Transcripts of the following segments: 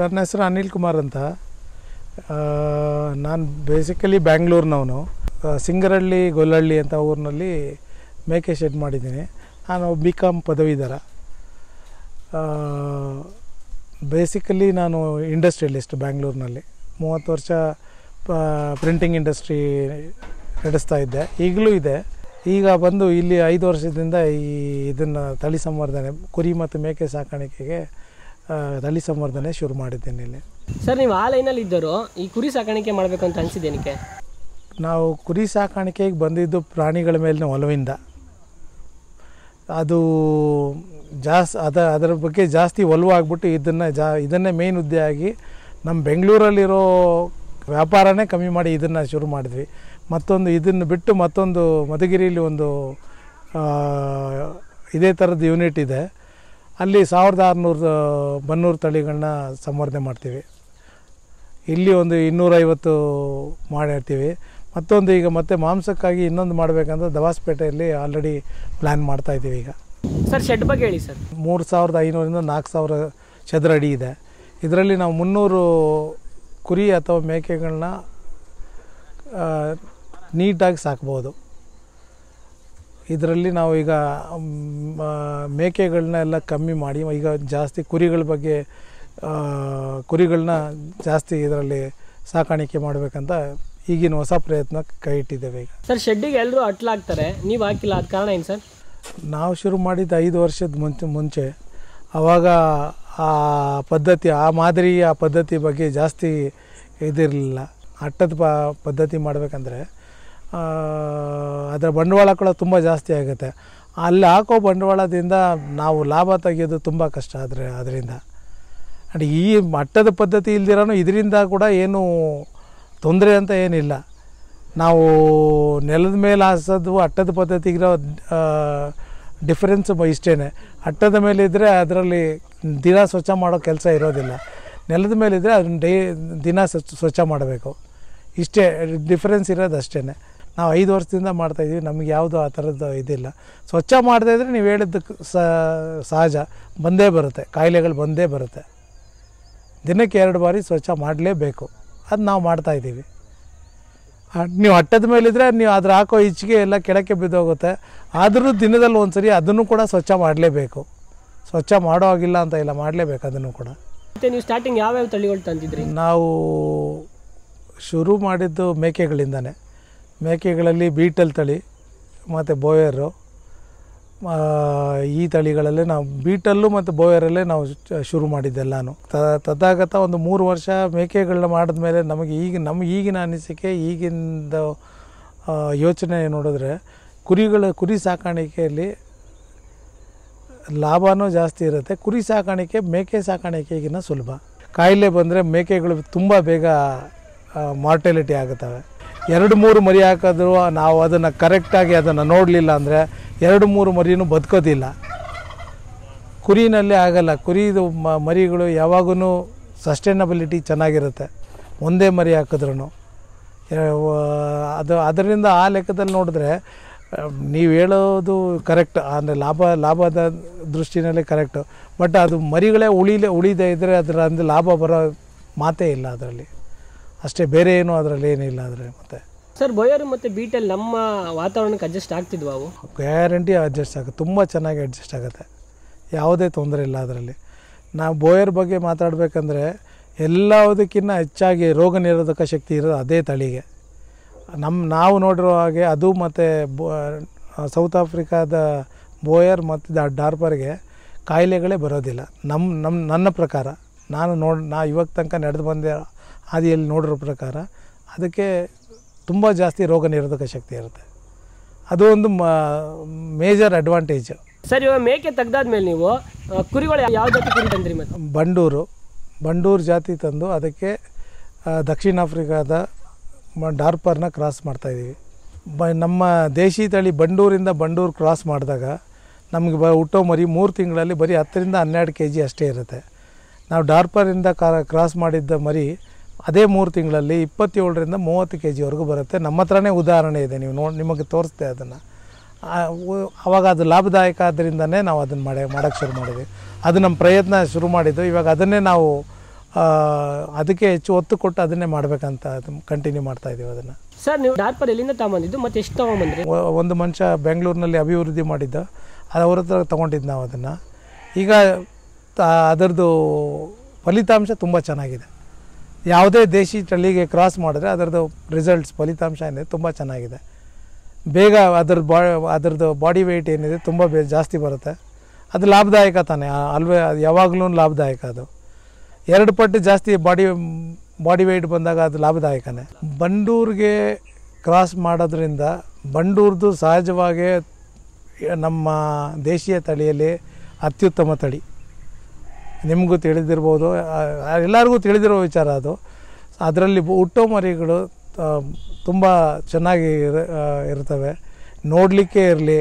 ನನ್ನ ಹೆಸರು ಅನಿಲ್ ಕುಮಾರ್ ಅಂತ ನಾನು ಬೇಸಿಕಲಿ ಬ್ಯಾಂಗ್ಳೂರ್ನವನು ಸಿಂಗರಹಳ್ಳಿ ಗೊಲ್ಲಹಳ್ಳಿ ಅಂತ ಊರಿನಲ್ಲಿ ಮೇಕೆ ಶೆಡ್ ಮಾಡಿದ್ದೀನಿ ನಾನು ಬಿ ಕಾಮ್ ಪದವೀಧರ ಬೇಸಿಕಲಿ ನಾನು ಇಂಡಸ್ಟ್ರಿಯಲಿಸ್ಟ್ ಬ್ಯಾಂಗ್ಳೂರಿನಲ್ಲಿ ಮೂವತ್ತು ವರ್ಷ ಪ್ರಿಂಟಿಂಗ್ ಇಂಡಸ್ಟ್ರಿ ನಡೆಸ್ತಾ ಇದ್ದೆ ಈಗಲೂ ಇದೆ ಈಗ ಬಂದು ಇಲ್ಲಿ ಐದು ವರ್ಷದಿಂದ ಈ ಇದನ್ನು ತಳಿ ಸಂವರ್ಧನೆ ಕುರಿ ಮತ್ತು ಮೇಕೆ ಸಾಕಾಣಿಕೆಗೆ ತಳಿ ಸಂವರ್ಧನೆ ಶುರು ಮಾಡಿದ್ದೇನೆ ಇಲ್ಲಿ ಸರ್ ನೀವು ಆ ಲೈನಲ್ಲಿ ಇದ್ದರು ಈ ಕುರಿ ಸಾಕಾಣಿಕೆ ಮಾಡಬೇಕು ಅಂತ ಅನಿಸಿದ್ದೇನೆ ನಾವು ಕುರಿ ಸಾಕಾಣಿಕೆಗೆ ಬಂದಿದ್ದು ಪ್ರಾಣಿಗಳ ಮೇಲಿನ ಒಲವಿಂದ ಅದು ಜಾಸ್ ಅದ ಅದರ ಬಗ್ಗೆ ಜಾಸ್ತಿ ಒಲವಾಗ್ಬಿಟ್ಟು ಇದನ್ನು ಜಾ ಇದನ್ನೇ ಮೇನ್ ಆಗಿ ನಮ್ಮ ಬೆಂಗಳೂರಲ್ಲಿರೋ ವ್ಯಾಪಾರನೇ ಕಮ್ಮಿ ಮಾಡಿ ಇದನ್ನು ಶುರು ಮಾಡಿದ್ವಿ ಮತ್ತೊಂದು ಇದನ್ನು ಬಿಟ್ಟು ಮತ್ತೊಂದು ಮಧುಗಿರಿಯಲ್ಲಿ ಒಂದು ಇದೇ ಥರದ ಯೂನಿಟ್ ಇದೆ ಅಲ್ಲಿ ಸಾವಿರದ ಆರುನೂರು ಬನ್ನೂರು ತಳಿಗಳನ್ನ ಸಂವರ್ಧನೆ ಮಾಡ್ತೀವಿ ಇಲ್ಲಿ ಒಂದು ಇನ್ನೂರೈವತ್ತು ಮಾಡಿರ್ತೀವಿ ಮತ್ತೊಂದು ಈಗ ಮತ್ತೆ ಮಾಂಸಕ್ಕಾಗಿ ಇನ್ನೊಂದು ಮಾಡಬೇಕಂದ್ರೆ ದವಾಸ್ಪೇಟೆಯಲ್ಲಿ ಆಲ್ರೆಡಿ ಪ್ಲ್ಯಾನ್ ಮಾಡ್ತಾಯಿದ್ದೀವಿ ಈಗ ಸರ್ ಶೆಡ್ ಬಗ್ಗೆ ಹೇಳಿ ಸರ್ ಮೂರು ಸಾವಿರದ ಐನೂರಿಂದ ನಾಲ್ಕು ಸಾವಿರ ಚದರ ಅಡಿ ಇದೆ ಇದರಲ್ಲಿ ನಾವು ಮುನ್ನೂರು ಕುರಿ ಅಥವಾ ಮೇಕೆಗಳನ್ನ ನೀಟಾಗಿ ಸಾಕ್ಬೋದು ಇದರಲ್ಲಿ ನಾವು ಈಗ ಎಲ್ಲ ಕಮ್ಮಿ ಮಾಡಿ ಈಗ ಜಾಸ್ತಿ ಕುರಿಗಳ ಬಗ್ಗೆ ಕುರಿಗಳನ್ನ ಜಾಸ್ತಿ ಇದರಲ್ಲಿ ಸಾಕಾಣಿಕೆ ಮಾಡಬೇಕಂತ ಈಗಿನ ಹೊಸ ಪ್ರಯತ್ನ ಕೈ ಇಟ್ಟಿದ್ದೇವೆ ಈಗ ಸರ್ ಶೆಡ್ಡಿಗೆ ಎಲ್ಲರೂ ಅಟ್ಲಾಗ್ತಾರೆ ನೀವು ಹಾಕಿಲ್ಲ ಅದ ಕಾರಣ ಏನು ಸರ್ ನಾವು ಶುರು ಮಾಡಿದ್ದು ಐದು ವರ್ಷದ ಮುಂಚೆ ಮುಂಚೆ ಆವಾಗ ಆ ಪದ್ಧತಿ ಆ ಮಾದರಿ ಆ ಪದ್ಧತಿ ಬಗ್ಗೆ ಜಾಸ್ತಿ ಇದಿರಲಿಲ್ಲ ಅಟ್ಟದ ಪದ್ಧತಿ ಮಾಡಬೇಕಂದ್ರೆ ಅದರ ಬಂಡವಾಳ ಕೂಡ ತುಂಬ ಜಾಸ್ತಿ ಆಗುತ್ತೆ ಅಲ್ಲಿ ಹಾಕೋ ಬಂಡವಾಳದಿಂದ ನಾವು ಲಾಭ ತೆಗೆಯೋದು ತುಂಬ ಕಷ್ಟ ಆದರೆ ಅದರಿಂದ ಆ್ಯಂಡ್ ಈ ಮಟ್ಟದ ಪದ್ಧತಿ ಇಲ್ದಿರೋ ಇದರಿಂದ ಕೂಡ ಏನು ತೊಂದರೆ ಅಂತ ಏನಿಲ್ಲ ನಾವು ನೆಲದ ಮೇಲೆ ಹಾಸೋದು ಅಟ್ಟದ ಪದ್ಧತಿಗಿರೋ ಡಿಫ್ರೆನ್ಸ್ ಇಷ್ಟೇ ಅಟ್ಟದ ಮೇಲೆ ಅದರಲ್ಲಿ ದಿನ ಸ್ವಚ್ಛ ಮಾಡೋ ಕೆಲಸ ಇರೋದಿಲ್ಲ ನೆಲದ ಮೇಲಿದ್ದರೆ ಅದನ್ನ ಡೈ ದಿನ ಸ್ವಚ್ಛ ಮಾಡಬೇಕು ಇಷ್ಟೇ ಡಿಫ್ರೆನ್ಸ್ ಇರೋದು ಅಷ್ಟೇ ನಾವು ಐದು ವರ್ಷದಿಂದ ಮಾಡ್ತಾಯಿದ್ದೀವಿ ನಮಗೆ ಯಾವುದು ಆ ಥರದ್ದು ಇದಿಲ್ಲ ಸ್ವಚ್ಛ ಮಾಡದೇ ಇದ್ದರೆ ನೀವು ಹೇಳಿದ್ದಕ್ಕೆ ಸಹಜ ಬಂದೇ ಬರುತ್ತೆ ಕಾಯಿಲೆಗಳು ಬಂದೇ ಬರುತ್ತೆ ದಿನಕ್ಕೆ ಎರಡು ಬಾರಿ ಸ್ವಚ್ಛ ಮಾಡಲೇಬೇಕು ಅದು ನಾವು ಮಾಡ್ತಾಯಿದ್ದೀವಿ ನೀವು ಹಟ್ಟದ ಮೇಲಿದ್ದರೆ ನೀವು ಅದ್ರ ಹಾಕೋ ಇಚ್ಚಿಗೆ ಎಲ್ಲ ಕೆಳಕ್ಕೆ ಬಿದ್ದೋಗುತ್ತೆ ಆದರೂ ದಿನದಲ್ಲಿ ಒಂದು ಸರಿ ಅದನ್ನು ಕೂಡ ಸ್ವಚ್ಛ ಮಾಡಲೇಬೇಕು ಸ್ವಚ್ಛ ಮಾಡೋ ಆಗಿಲ್ಲ ಅಂತ ಇಲ್ಲ ಮಾಡಲೇಬೇಕು ಅದನ್ನು ಕೂಡ ನೀವು ಸ್ಟಾರ್ಟಿಂಗ್ ಯಾವ್ಯಾವ ತಳಿಗಳು ತಂದಿದ್ರಿ ನಾವು ಶುರು ಮಾಡಿದ್ದು ಮೇಕೆಗಳಿಂದನೇ ಮೇಕೆಗಳಲ್ಲಿ ಬೀಟಲ್ ತಳಿ ಮತ್ತು ಬೋಯರು ಈ ತಳಿಗಳಲ್ಲೇ ನಾವು ಬೀಟಲ್ಲು ಮತ್ತು ಬೋಯರಲ್ಲೇ ನಾವು ಶುರು ಮಾಡಿದ್ದೆಲ್ಲಾನು ತದಾಗತ ಒಂದು ಮೂರು ವರ್ಷ ಮೇಕೆಗಳನ್ನ ಮಾಡಿದ್ಮೇಲೆ ನಮಗೆ ಈಗ ನಮ್ಮ ಈಗಿನ ಅನಿಸಿಕೆ ಈಗಿಂದ ಯೋಚನೆ ನೋಡಿದ್ರೆ ಕುರಿಗಳ ಕುರಿ ಸಾಕಾಣಿಕೆಯಲ್ಲಿ ಲಾಭವೂ ಜಾಸ್ತಿ ಇರುತ್ತೆ ಕುರಿ ಸಾಕಾಣಿಕೆ ಮೇಕೆ ಸಾಕಾಣಿಕೆಗಿನ್ನ ಸುಲಭ ಕಾಯಿಲೆ ಬಂದರೆ ಮೇಕೆಗಳು ತುಂಬ ಬೇಗ ಮಾರ್ಟೆಲಿಟಿ ಆಗುತ್ತವೆ ಎರಡು ಮೂರು ಮರಿ ಹಾಕಿದ್ರು ನಾವು ಅದನ್ನು ಕರೆಕ್ಟಾಗಿ ಅದನ್ನು ನೋಡಲಿಲ್ಲ ಅಂದರೆ ಎರಡು ಮೂರು ಮರಿನೂ ಬದುಕೋದಿಲ್ಲ ಕುರಿನಲ್ಲಿ ಆಗಲ್ಲ ಕುರಿದು ಮರಿಗಳು ಯಾವಾಗೂ ಸಸ್ಟೈನಬಿಲಿಟಿ ಚೆನ್ನಾಗಿರುತ್ತೆ ಒಂದೇ ಮರಿ ಹಾಕಿದ್ರೂ ಅದು ಅದರಿಂದ ಆ ಲೆಕ್ಕದಲ್ಲಿ ನೋಡಿದ್ರೆ ನೀವು ಹೇಳೋದು ಕರೆಕ್ಟ್ ಅಂದರೆ ಲಾಭ ಲಾಭದ ದೃಷ್ಟಿನಲ್ಲಿ ಕರೆಕ್ಟು ಬಟ್ ಅದು ಮರಿಗಳೇ ಉಳಿಲೆ ಉಳಿದೇ ಇದ್ದರೆ ಅದರ ಅಂದರೆ ಲಾಭ ಬರೋ ಮಾತೇ ಇಲ್ಲ ಅದರಲ್ಲಿ ಅಷ್ಟೇ ಬೇರೆ ಏನು ಅದರಲ್ಲಿ ಏನಿಲ್ಲ ಆದರೆ ಮತ್ತೆ ಸರ್ ಬೊಯರು ಮತ್ತು ಬೀಟಲ್ ನಮ್ಮ ವಾತಾವರಣಕ್ಕೆ ಅಡ್ಜಸ್ಟ್ ಆಗ್ತಿದ್ವಾ ಅವು ಗ್ಯಾರಂಟಿ ಅಡ್ಜಸ್ಟ್ ಆಗುತ್ತೆ ತುಂಬ ಚೆನ್ನಾಗಿ ಅಡ್ಜಸ್ಟ್ ಆಗುತ್ತೆ ಯಾವುದೇ ತೊಂದರೆ ಇಲ್ಲ ಅದರಲ್ಲಿ ನಾವು ಬೋಯರ್ ಬಗ್ಗೆ ಮಾತಾಡಬೇಕಂದ್ರೆ ಎಲ್ಲದಕ್ಕಿಂತ ಹೆಚ್ಚಾಗಿ ರೋಗ ನಿರೋಧಕ ಶಕ್ತಿ ಇರೋದು ಅದೇ ತಳಿಗೆ ನಮ್ಮ ನಾವು ನೋಡಿರೋ ಹಾಗೆ ಅದು ಮತ್ತು ಬೋ ಸೌತ್ ಆಫ್ರಿಕಾದ ಬೋಯರ್ ಮತ್ತು ಡಾರ್ಪರ್ಗೆ ಕಾಯಿಲೆಗಳೇ ಬರೋದಿಲ್ಲ ನಮ್ಮ ನಮ್ಮ ನನ್ನ ಪ್ರಕಾರ ನಾನು ನೋಡಿ ನಾ ಇವಾಗ ತನಕ ನಡೆದು ಬಂದೆ ಹಾದಿಯಲ್ಲಿ ನೋಡಿರೋ ಪ್ರಕಾರ ಅದಕ್ಕೆ ತುಂಬ ಜಾಸ್ತಿ ರೋಗ ನಿರೋಧಕ ಶಕ್ತಿ ಇರುತ್ತೆ ಅದು ಒಂದು ಮೇಜರ್ ಅಡ್ವಾಂಟೇಜ್ ಸರ್ ಇವಾಗ ಮೇಕೆ ತೆಗ್ದಾದ್ಮೇಲೆ ನೀವು ಕುರಿಗಳು ಯಾವ ಜಾತಿ ಕುರಿ ತಂದ್ರಿ ಮತ್ತೆ ಬಂಡೂರು ಬಂಡೂರು ಜಾತಿ ತಂದು ಅದಕ್ಕೆ ದಕ್ಷಿಣ ಆಫ್ರಿಕಾದ ಡಾರ್ಪರ್ನ ಕ್ರಾಸ್ ಮಾಡ್ತಾಯಿದ್ದೀವಿ ಬ ನಮ್ಮ ದೇಶಿ ತಳಿ ಬಂಡೂರಿಂದ ಬಂಡೂರು ಕ್ರಾಸ್ ಮಾಡಿದಾಗ ನಮಗೆ ಬ ಹುಟ್ಟೋ ಮರಿ ಮೂರು ತಿಂಗಳಲ್ಲಿ ಬರೀ ಹತ್ತರಿಂದ ಹನ್ನೆರಡು ಕೆ ಜಿ ಅಷ್ಟೇ ಇರುತ್ತೆ ನಾವು ಡಾರ್ಪರಿಂದ ಕ್ರಾಸ್ ಮಾಡಿದ್ದ ಮರಿ ಅದೇ ಮೂರು ತಿಂಗಳಲ್ಲಿ ಇಪ್ಪತ್ತೇಳರಿಂದ ಮೂವತ್ತು ಕೆ ಜಿವರೆಗೂ ಬರುತ್ತೆ ನಮ್ಮ ಹತ್ರನೇ ಉದಾಹರಣೆ ಇದೆ ನೀವು ನೋಡಿ ನಿಮಗೆ ತೋರಿಸ್ದೆ ಅದನ್ನು ಆವಾಗ ಅದು ಲಾಭದಾಯಕ ಆದ್ದರಿಂದನೇ ನಾವು ಅದನ್ನು ಮಾಡಿ ಮಾಡೋಕ್ಕೆ ಶುರು ಮಾಡಿದ್ವಿ ಅದು ನಮ್ಮ ಪ್ರಯತ್ನ ಶುರು ಮಾಡಿದ್ದು ಇವಾಗ ಅದನ್ನೇ ನಾವು ಅದಕ್ಕೆ ಹೆಚ್ಚು ಒತ್ತು ಕೊಟ್ಟು ಅದನ್ನೇ ಮಾಡಬೇಕಂತ ಕಂಟಿನ್ಯೂ ಮಾಡ್ತಾ ಇದ್ದೀವಿ ಅದನ್ನು ಸರ್ ನೀವು ಡಾರ್ಪರ್ ಎಲ್ಲಿಂದ ತಗೊಂಬಂದಿದ್ದು ಮತ್ತೆ ಎಷ್ಟು ತಗೊಂಬಂದ್ರಿ ಒಂದು ಮನುಷ್ಯ ಬೆಂಗಳೂರಿನಲ್ಲಿ ಅಭಿವೃದ್ಧಿ ಅದು ಅವ್ರ ಹತ್ರ ತೊಗೊಂಡಿದ್ದು ನಾವು ಅದನ್ನು ಈಗ ಅದರದ್ದು ಫಲಿತಾಂಶ ತುಂಬ ಚೆನ್ನಾಗಿದೆ ಯಾವುದೇ ದೇಶಿ ತಳಿಗೆ ಕ್ರಾಸ್ ಮಾಡಿದ್ರೆ ಅದರದ್ದು ರಿಸಲ್ಟ್ಸ್ ಫಲಿತಾಂಶ ಏನಿದೆ ತುಂಬ ಚೆನ್ನಾಗಿದೆ ಬೇಗ ಅದರ ಬಾ ಅದರದ್ದು ಬಾಡಿ ವೆಯ್ಟ್ ಏನಿದೆ ತುಂಬ ಬೇ ಜಾಸ್ತಿ ಬರುತ್ತೆ ಅದು ಲಾಭದಾಯಕ ತಾನೇ ಅಲ್ವೇ ಅದು ಯಾವಾಗಲೂ ಲಾಭದಾಯಕ ಅದು ಎರಡು ಪಟ್ಟು ಜಾಸ್ತಿ ಬಾಡಿ ಬಾಡಿ ವೆಯ್ಟ್ ಬಂದಾಗ ಅದು ಲಾಭದಾಯಕನೇ ಬಂಡೂರಿಗೆ ಕ್ರಾಸ್ ಮಾಡೋದ್ರಿಂದ ಬಂಡೂರ್ದು ಸಹಜವಾಗೇ ನಮ್ಮ ದೇಶೀಯ ತಳಿಯಲ್ಲಿ ಅತ್ಯುತ್ತಮ ತಳಿ ನಿಮಗೂ ತಿಳಿದಿರ್ಬೋದು ಎಲ್ಲರಿಗೂ ತಿಳಿದಿರೋ ವಿಚಾರ ಅದು ಅದರಲ್ಲಿ ಹುಟ್ಟೋ ಮರಿಗಳು ತುಂಬ ಚೆನ್ನಾಗಿ ಇರ್ತವೆ ನೋಡಲಿಕ್ಕೆ ಇರಲಿ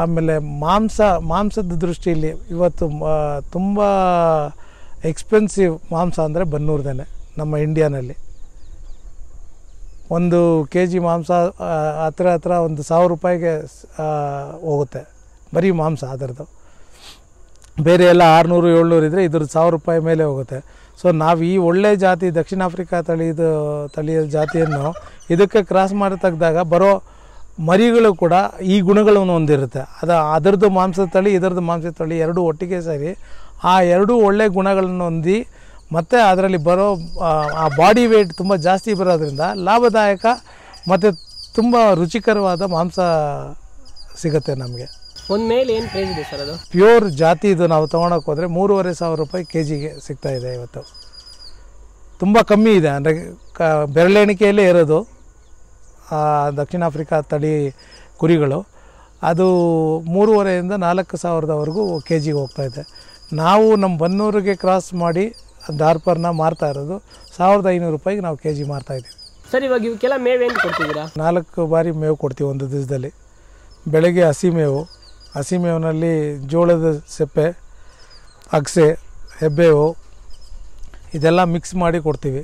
ಆಮೇಲೆ ಮಾಂಸ ಮಾಂಸದ ದೃಷ್ಟಿಯಲ್ಲಿ ಇವತ್ತು ತುಂಬ ಎಕ್ಸ್ಪೆನ್ಸಿವ್ ಮಾಂಸ ಅಂದರೆ ಬನ್ನೂರ್ದೇನೆ ನಮ್ಮ ಇಂಡಿಯಾನಲ್ಲಿ ಒಂದು ಕೆ ಜಿ ಮಾಂಸ ಹತ್ರ ಹತ್ರ ಒಂದು ಸಾವಿರ ರೂಪಾಯಿಗೆ ಹೋಗುತ್ತೆ ಬರೀ ಮಾಂಸ ಅದರದ್ದು ಬೇರೆ ಎಲ್ಲ ಆರುನೂರು ಏಳ್ನೂರು ಇದ್ದರೆ ಇದ್ರದ್ದು ಸಾವಿರ ರೂಪಾಯಿ ಮೇಲೆ ಹೋಗುತ್ತೆ ಸೊ ನಾವು ಈ ಒಳ್ಳೆ ಜಾತಿ ದಕ್ಷಿಣ ಆಫ್ರಿಕಾ ತಳಿದು ತಳಿಯ ಜಾತಿಯನ್ನು ಇದಕ್ಕೆ ಕ್ರಾಸ್ ಮಾಡಿ ತೆಗೆದಾಗ ಬರೋ ಮರಿಗಳು ಕೂಡ ಈ ಗುಣಗಳನ್ನು ಹೊಂದಿರುತ್ತೆ ಅದು ಅದರದ್ದು ಮಾಂಸದ ತಳಿ ಇದರದ್ದು ಮಾಂಸದ ತಳಿ ಎರಡೂ ಒಟ್ಟಿಗೆ ಸೇರಿ ಆ ಎರಡೂ ಒಳ್ಳೆ ಗುಣಗಳನ್ನು ಹೊಂದಿ ಮತ್ತು ಅದರಲ್ಲಿ ಬರೋ ಆ ಬಾಡಿ ವೆಯ್ಟ್ ತುಂಬ ಜಾಸ್ತಿ ಬರೋದ್ರಿಂದ ಲಾಭದಾಯಕ ಮತ್ತು ತುಂಬ ರುಚಿಕರವಾದ ಮಾಂಸ ಸಿಗುತ್ತೆ ನಮಗೆ ಒಂದು ಮೇಲೆ ಏನು ಪ್ರೈಸ್ ಇದೆ ಸರ್ ಅದು ಪ್ಯೂರ್ ಜಾತಿ ಇದು ನಾವು ತೊಗೊಳಕ್ಕೆ ಹೋದರೆ ಮೂರುವರೆ ಸಾವಿರ ರೂಪಾಯಿ ಕೆ ಜಿಗೆ ಸಿಗ್ತಾ ಇದೆ ಇವತ್ತು ತುಂಬ ಕಮ್ಮಿ ಇದೆ ಅಂದರೆ ಕ ಬೆರಳೆಣಿಕೆಯಲ್ಲೇ ಇರೋದು ದಕ್ಷಿಣ ಆಫ್ರಿಕಾ ತಳಿ ಕುರಿಗಳು ಅದು ಮೂರುವರೆಯಿಂದ ನಾಲ್ಕು ಸಾವಿರದವರೆಗೂ ಕೆ ಜಿಗೆ ಇದೆ ನಾವು ನಮ್ಮ ಬನ್ನೂರಿಗೆ ಕ್ರಾಸ್ ಮಾಡಿ ದಾರ್ಪರ್ನ ಮಾರ್ತಾ ಇರೋದು ಸಾವಿರದ ಐನೂರು ರೂಪಾಯಿಗೆ ನಾವು ಕೆ ಜಿ ಮಾರ್ತಾಯಿದ್ದೀವಿ ಸರ್ ಇವಾಗ ಇವಕ್ಕೆಲ್ಲ ಮೇವು ಏನು ಕೊಡ್ತಿದ್ದೀರಾ ನಾಲ್ಕು ಬಾರಿ ಮೇವು ಕೊಡ್ತೀವಿ ಒಂದು ದಿವಸದಲ್ಲಿ ಬೆಳಗ್ಗೆ ಹಸಿ ಮೇವು ಹಸಿಮೇವನಲ್ಲಿ ಜೋಳದ ಸೆಪ್ಪೆ ಅಗಸೆ ಹೆಬ್ಬೇವು ಇದೆಲ್ಲ ಮಿಕ್ಸ್ ಮಾಡಿ ಕೊಡ್ತೀವಿ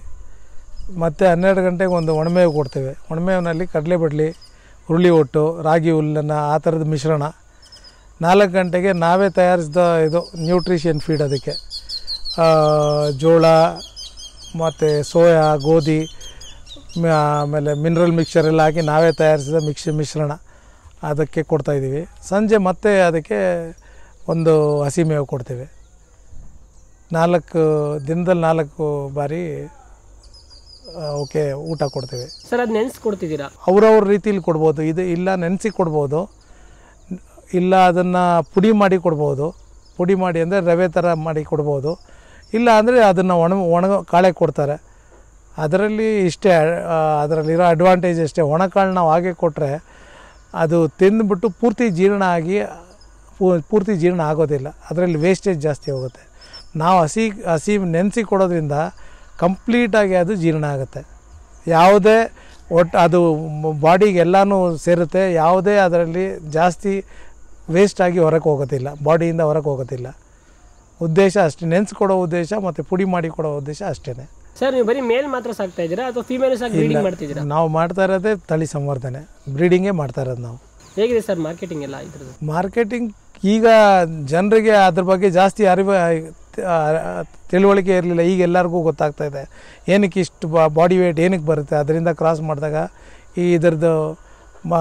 ಮತ್ತು ಹನ್ನೆರಡು ಗಂಟೆಗೆ ಒಂದು ಒಣಮೇವು ಕೊಡ್ತೇವೆ ಒಣಮೇವಿನಲ್ಲಿ ಕಡಲೆ ಬಡ್ಲಿ ಹುರುಳಿ ಒಟ್ಟು ರಾಗಿ ಹುಲ್ಲನ್ನು ಆ ಥರದ ಮಿಶ್ರಣ ನಾಲ್ಕು ಗಂಟೆಗೆ ನಾವೇ ತಯಾರಿಸಿದ ಇದು ನ್ಯೂಟ್ರಿಷನ್ ಫೀಡ್ ಅದಕ್ಕೆ ಜೋಳ ಮತ್ತು ಸೋಯಾ ಗೋಧಿ ಆಮೇಲೆ ಮಿನರಲ್ ಮಿಕ್ಸರ್ ಎಲ್ಲ ಹಾಕಿ ನಾವೇ ತಯಾರಿಸಿದ ಮಿಕ್ಸ್ ಮಿಶ್ರಣ ಅದಕ್ಕೆ ಕೊಡ್ತಾ ಇದ್ದೀವಿ ಸಂಜೆ ಮತ್ತೆ ಅದಕ್ಕೆ ಒಂದು ಹಸಿ ಮೇವು ಕೊಡ್ತೇವೆ ನಾಲ್ಕು ದಿನದಲ್ಲಿ ನಾಲ್ಕು ಬಾರಿ ಓಕೆ ಊಟ ಕೊಡ್ತೇವೆ ಸರ್ ಅದು ನೆನೆಸಿ ಕೊಡ್ತಿದ್ದೀರಾ ಅವ್ರವ್ರ ರೀತಿಲಿ ಕೊಡ್ಬೋದು ಇದು ಇಲ್ಲ ನೆನೆಸಿ ಕೊಡ್ಬೋದು ಇಲ್ಲ ಅದನ್ನು ಪುಡಿ ಮಾಡಿ ಕೊಡ್ಬೋದು ಪುಡಿ ಮಾಡಿ ಅಂದರೆ ರವೆ ಥರ ಮಾಡಿ ಕೊಡ್ಬೋದು ಇಲ್ಲ ಅಂದರೆ ಅದನ್ನು ಒಣ ಒಣ ಕಾಳೆ ಕೊಡ್ತಾರೆ ಅದರಲ್ಲಿ ಇಷ್ಟೇ ಅದರಲ್ಲಿರೋ ಅಡ್ವಾಂಟೇಜ್ ಅಷ್ಟೇ ಒಣ ನಾವು ಹಾಗೆ ಕೊಟ್ಟರೆ ಅದು ತಿಂದುಬಿಟ್ಟು ಪೂರ್ತಿ ಜೀರ್ಣ ಆಗಿ ಪೂರ್ತಿ ಜೀರ್ಣ ಆಗೋದಿಲ್ಲ ಅದರಲ್ಲಿ ವೇಸ್ಟೇಜ್ ಜಾಸ್ತಿ ಹೋಗುತ್ತೆ ನಾವು ಹಸಿ ಹಸಿ ನೆನೆಸಿ ಕೊಡೋದ್ರಿಂದ ಕಂಪ್ಲೀಟಾಗಿ ಅದು ಜೀರ್ಣ ಆಗುತ್ತೆ ಯಾವುದೇ ಒಟ್ಟು ಅದು ಬಾಡಿಗೆಲ್ಲನೂ ಸೇರುತ್ತೆ ಯಾವುದೇ ಅದರಲ್ಲಿ ಜಾಸ್ತಿ ವೇಸ್ಟಾಗಿ ಹೊರಕ್ಕೆ ಹೋಗೋದಿಲ್ಲ ಬಾಡಿಯಿಂದ ಹೊರಗೆ ಹೋಗೋದಿಲ್ಲ ಉದ್ದೇಶ ಅಷ್ಟೇ ನೆನೆಸ್ಕೊಡೋ ಉದ್ದೇಶ ಮತ್ತು ಪುಡಿ ಮಾಡಿ ಕೊಡೋ ಉದ್ದೇಶ ಅಷ್ಟೇ ಸರ್ ನೀವು ಬರೀ ಮೇಲ್ ಮಾತ್ರ ಸಾಕ್ತಾ ಇದ್ದೀರಾ ಅಥವಾ ಫಿಮೇಲ್ ಬ್ರೀಡಿಂಗ್ ಮಾಡ್ತಿದ್ದೀರಾ ನಾವು ಮಾಡ್ತಾ ಇರೋದೇ ತಳಿ ಸಂವರ್ಧನೆ ಬ್ರೀಡಿಂಗೇ ಮಾಡ್ತಾ ಇರೋದು ನಾವು ಹೇಗಿದೆ ಸರ್ ಮಾರ್ಕೆಟಿಂಗ್ ಎಲ್ಲ ಇದ್ರದ್ದು ಮಾರ್ಕೆಟಿಂಗ್ ಈಗ ಜನರಿಗೆ ಅದ್ರ ಬಗ್ಗೆ ಜಾಸ್ತಿ ಅರಿವು ತಿಳುವಳಿಕೆ ಇರಲಿಲ್ಲ ಈಗ ಎಲ್ಲರಿಗೂ ಗೊತ್ತಾಗ್ತಾ ಇದೆ ಏನಕ್ಕೆ ಇಷ್ಟು ಬಾಡಿ ವೇಟ್ ಏನಕ್ಕೆ ಬರುತ್ತೆ ಅದರಿಂದ ಕ್ರಾಸ್ ಮಾಡಿದಾಗ ಈ ಇದರದ್ದು ಮಾ